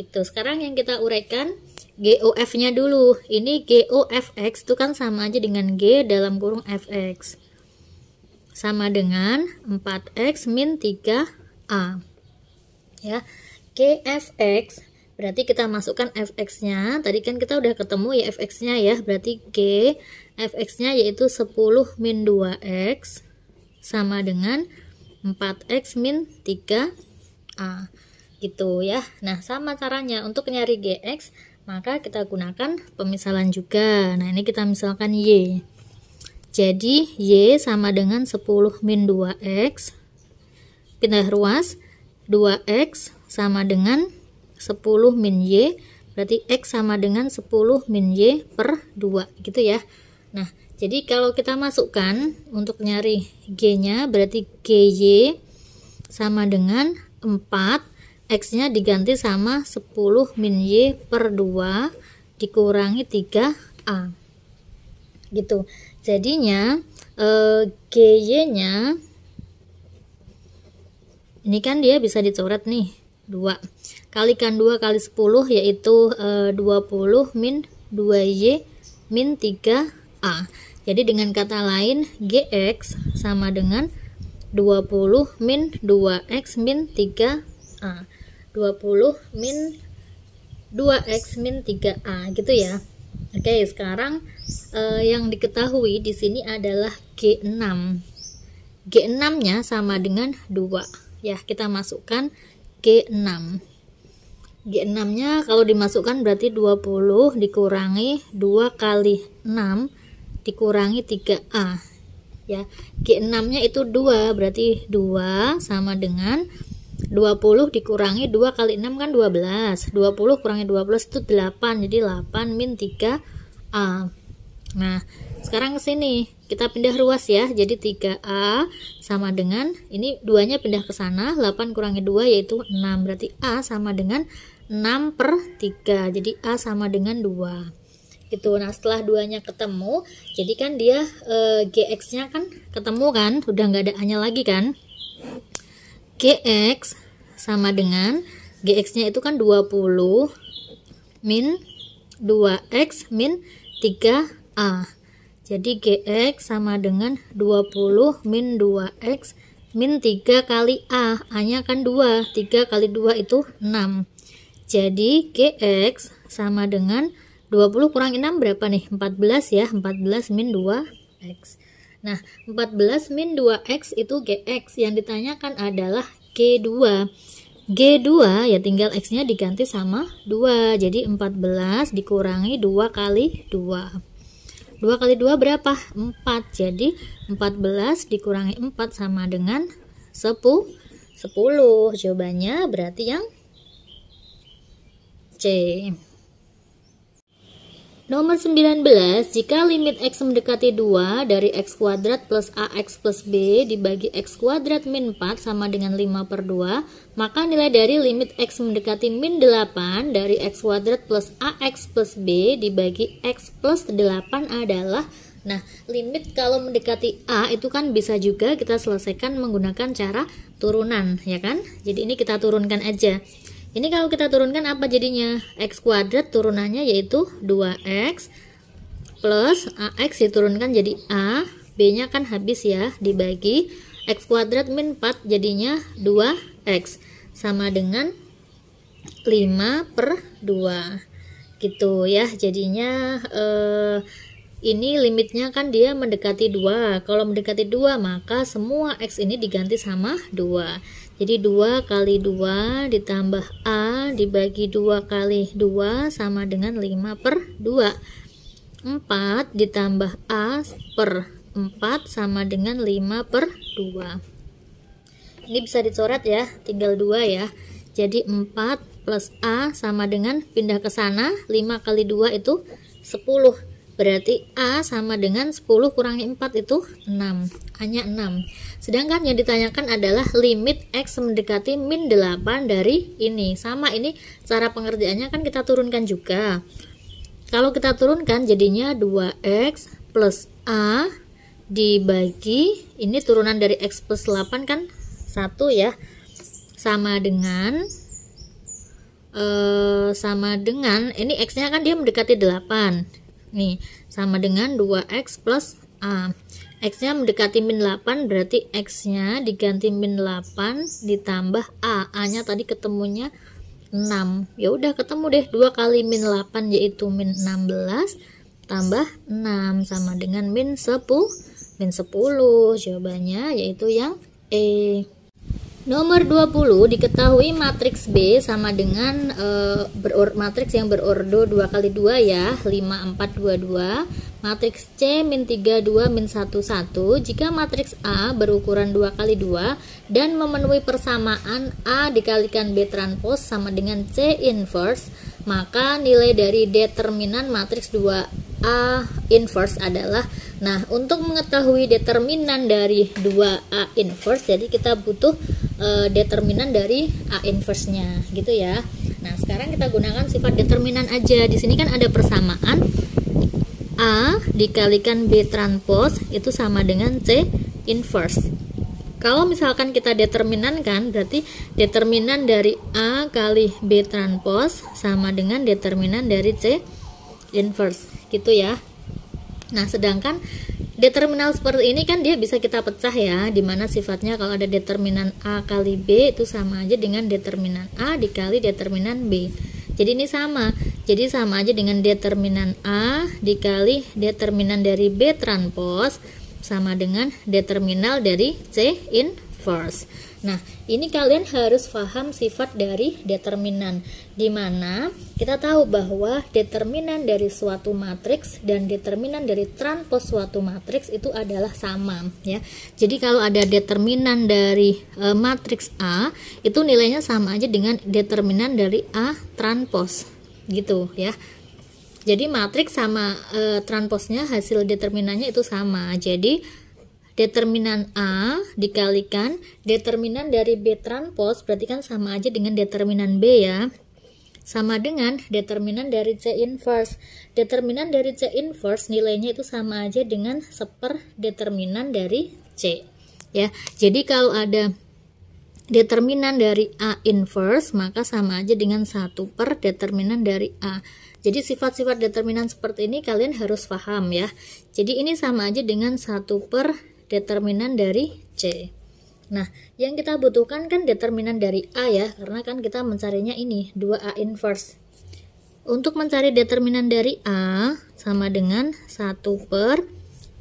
gitu sekarang yang kita uraikan GOF nya dulu ini GOFX itu kan sama aja dengan G dalam kurung FX sama dengan 4X min 3A ya GFX Berarti kita masukkan fx-nya. Tadi kan kita udah ketemu ya fx-nya ya. Berarti G fx-nya yaitu 10 min 2x sama dengan 4x min 3a. Gitu ya. Nah, sama caranya untuk nyari gx, maka kita gunakan pemisalan juga. Nah, ini kita misalkan y. Jadi, y sama dengan 10 min 2x. Pindah ruas, 2x sama dengan 10 min Y berarti X sama dengan 10 min Y per 2 gitu ya nah jadi kalau kita masukkan untuk nyari G nya berarti GY sama dengan 4 X nya diganti sama 10 min Y per 2 dikurangi 3A gitu jadinya eh, GY nya ini kan dia bisa dicoret nih 2 kalikan 2 kali 10 kan yaitu e, eh, 20 min 2y min 3a jadi dengan kata lain gx sama dengan 20 min 2x min 3a 20 min 2x min 3a gitu ya oke sekarang e, yang diketahui di sini adalah g6 G6 nya sama dengan 2 ya kita masukkan G6 G6 nya kalau dimasukkan berarti 20 dikurangi 2 kali 6 dikurangi 3A ya G6 nya itu 2 berarti 2 sama dengan 20 dikurangi 2 kali 6 kan 12 20 kurangi 12 itu 8 jadi 8 min 3A nah sekarang ke sini kita pindah ruas ya jadi 3A sama dengan ini duanya pindah ke sana 8 kurangi 2 yaitu 6 berarti A sama dengan 6 per 3 jadi A sama dengan 2 gitu nah setelah duanya ketemu jadi kan dia e, eh, GX nya kan ketemu kan udah nggak ada A nya lagi kan GX sama dengan GX nya itu kan 20 min 2X min 3A jadi GX sama dengan 20 min 2X min 3 kali A A nya kan 2 3 kali 2 itu 6 jadi GX sama dengan 20 kurang 6 berapa nih? 14 ya, 14 min 2X. Nah, 14 min 2X itu GX. Yang ditanyakan adalah G2. G2 ya tinggal X-nya diganti sama 2. Jadi 14 dikurangi 2 kali 2. 2 kali 2 berapa? 4. Jadi 14 dikurangi 4 sama dengan 10. 10 jawabannya berarti yang C. Nomor 19, jika limit X mendekati 2 dari X kuadrat plus AX plus B dibagi X kuadrat min 4 sama dengan 5 per 2, maka nilai dari limit X mendekati min 8 dari X kuadrat plus AX plus B dibagi X plus 8 adalah Nah, limit kalau mendekati A itu kan bisa juga kita selesaikan menggunakan cara turunan, ya kan? Jadi ini kita turunkan aja. Ini kalau kita turunkan apa jadinya? X kuadrat turunannya yaitu 2X plus AX diturunkan jadi A. B-nya kan habis ya, dibagi. X kuadrat min 4 jadinya 2X. Sama dengan 5 per 2. Gitu ya, jadinya... Eh, ini limitnya kan dia mendekati 2 kalau mendekati 2 maka semua X ini diganti sama 2 jadi 2 kali 2 ditambah A dibagi 2 kali 2 sama dengan 5 per 2. 4 ditambah A per 4 sama dengan 5 per 2. Ini bisa dicoret ya, tinggal 2 ya. Jadi 4 plus A sama dengan pindah ke sana, 5 kali 2 itu 10. Berarti A sama dengan 10 kurangi 4 itu 6. Hanya 6. Sedangkan yang ditanyakan adalah limit X mendekati min 8 dari ini. Sama ini cara pengerjaannya kan kita turunkan juga. Kalau kita turunkan jadinya 2X plus A dibagi. Ini turunan dari X plus 8 kan 1 ya. Sama dengan Uh, sama dengan ini X-nya kan dia mendekati 8 Nih, sama dengan 2x plus A. X-nya mendekati min 8, berarti X-nya diganti min 8 ditambah A. A-nya tadi ketemunya 6. Ya udah ketemu deh 2 kali min 8 yaitu min 16 tambah 6 sama dengan min 10. Min 10 jawabannya yaitu yang E. Nomor 20 diketahui matriks B sama dengan e, beror, matriks yang berordo 2 kali 2 ya, 5 4 2 2. Matriks C min 3 2 min 1 1 jika matriks A berukuran 2 kali 2 dan memenuhi persamaan A dikalikan B transpose sama dengan C inverse maka nilai dari determinan matriks 2A inverse adalah Nah, untuk mengetahui determinan dari 2A inverse, jadi kita butuh e, determinan dari A inverse-nya, gitu ya. Nah, sekarang kita gunakan sifat determinan aja. Di sini kan ada persamaan A dikalikan B transpose itu sama dengan C inverse kalau misalkan kita determinan kan berarti determinan dari A kali B transpos sama dengan determinan dari C inverse gitu ya nah sedangkan determinal seperti ini kan dia bisa kita pecah ya dimana sifatnya kalau ada determinan A kali B itu sama aja dengan determinan A dikali determinan B jadi ini sama jadi sama aja dengan determinan A dikali determinan dari B transpos sama dengan determinal dari C inverse. Nah, ini kalian harus paham sifat dari determinan, di mana kita tahu bahwa determinan dari suatu matriks dan determinan dari transpos suatu matriks itu adalah sama, ya. Jadi kalau ada determinan dari e, matriks A, itu nilainya sama aja dengan determinan dari A transpos, gitu, ya. Jadi matriks sama e, eh, transposnya hasil determinannya itu sama. Jadi determinan A dikalikan determinan dari B transpose berarti kan sama aja dengan determinan B ya sama dengan determinan dari C inverse determinan dari C inverse nilainya itu sama aja dengan seper determinan dari C ya jadi kalau ada determinan dari A inverse maka sama aja dengan satu per determinan dari A jadi sifat-sifat determinan seperti ini kalian harus paham ya. Jadi ini sama aja dengan satu per determinan dari C. Nah, yang kita butuhkan kan determinan dari A ya, karena kan kita mencarinya ini, 2A inverse. Untuk mencari determinan dari A sama dengan 1 per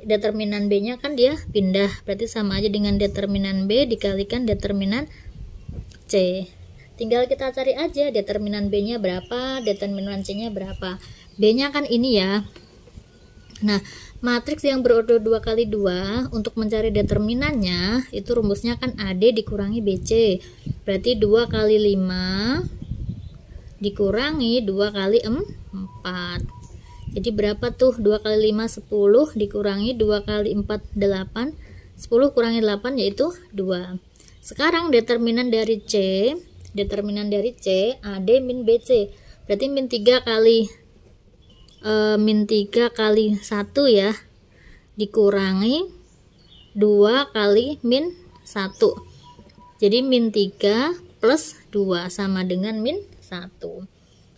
determinan B-nya kan dia pindah, berarti sama aja dengan determinan B dikalikan determinan C. Tinggal kita cari aja determinan B-nya berapa, determinan C-nya berapa. B-nya kan ini ya. Nah, matriks yang berorder 2 kali 2 untuk mencari determinannya itu rumusnya kan AD dikurangi BC. Berarti 2 kali 5 dikurangi 2 kali 4. Jadi berapa tuh 2 kali 5 10 dikurangi 2 kali 4 8 10 kurangi 8 yaitu 2. Sekarang determinan dari C determinan dari C AD min BC berarti min 3 kali e, min 3 kali 1 ya dikurangi 2 kali min 1 jadi min 3 plus 2 sama dengan min 1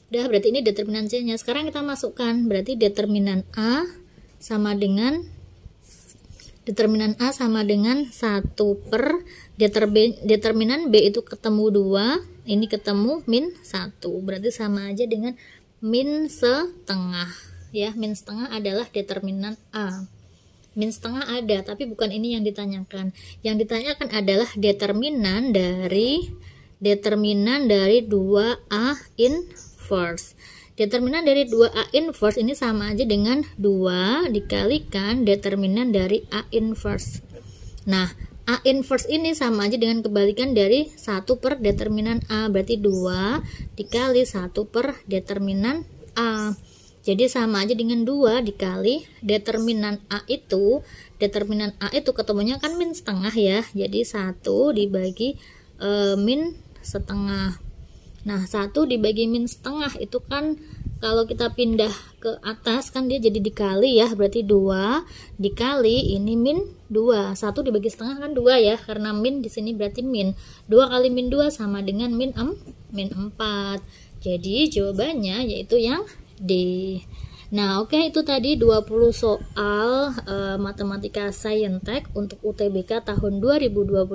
udah berarti ini determinan C nya sekarang kita masukkan berarti determinan A sama dengan determinan A sama dengan 1 per determinan B itu ketemu 2, ini ketemu min 1. Berarti sama aja dengan min setengah. Ya, min setengah adalah determinan A. Min setengah ada, tapi bukan ini yang ditanyakan. Yang ditanyakan adalah determinan dari determinan dari 2A inverse. Determinan dari 2A inverse ini sama aja dengan 2 dikalikan determinan dari A inverse. Nah, A inverse ini sama aja dengan kebalikan dari 1 per determinan A berarti 2 dikali 1 per determinan A jadi sama aja dengan 2 dikali determinan A itu determinan A itu ketemunya kan min setengah ya jadi 1 dibagi e, min setengah nah 1 dibagi min setengah itu kan kalau kita pindah ke atas kan dia jadi dikali ya berarti 2 dikali ini min 2 1 dibagi setengah kan 2 ya karena min di sini berarti min 2 kali min 2 sama dengan min, em, min 4 jadi jawabannya yaitu yang D Nah, oke okay, itu tadi 20 soal uh, matematika Sayentek untuk UTBK tahun 2022.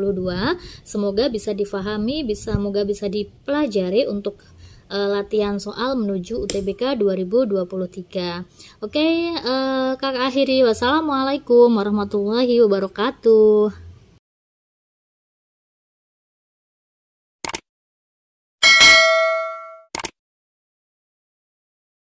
Semoga bisa difahami, bisa semoga bisa dipelajari untuk uh, latihan soal menuju UTBK 2023. Oke, uh, kakak akhiri. Wassalamualaikum warahmatullahi wabarakatuh.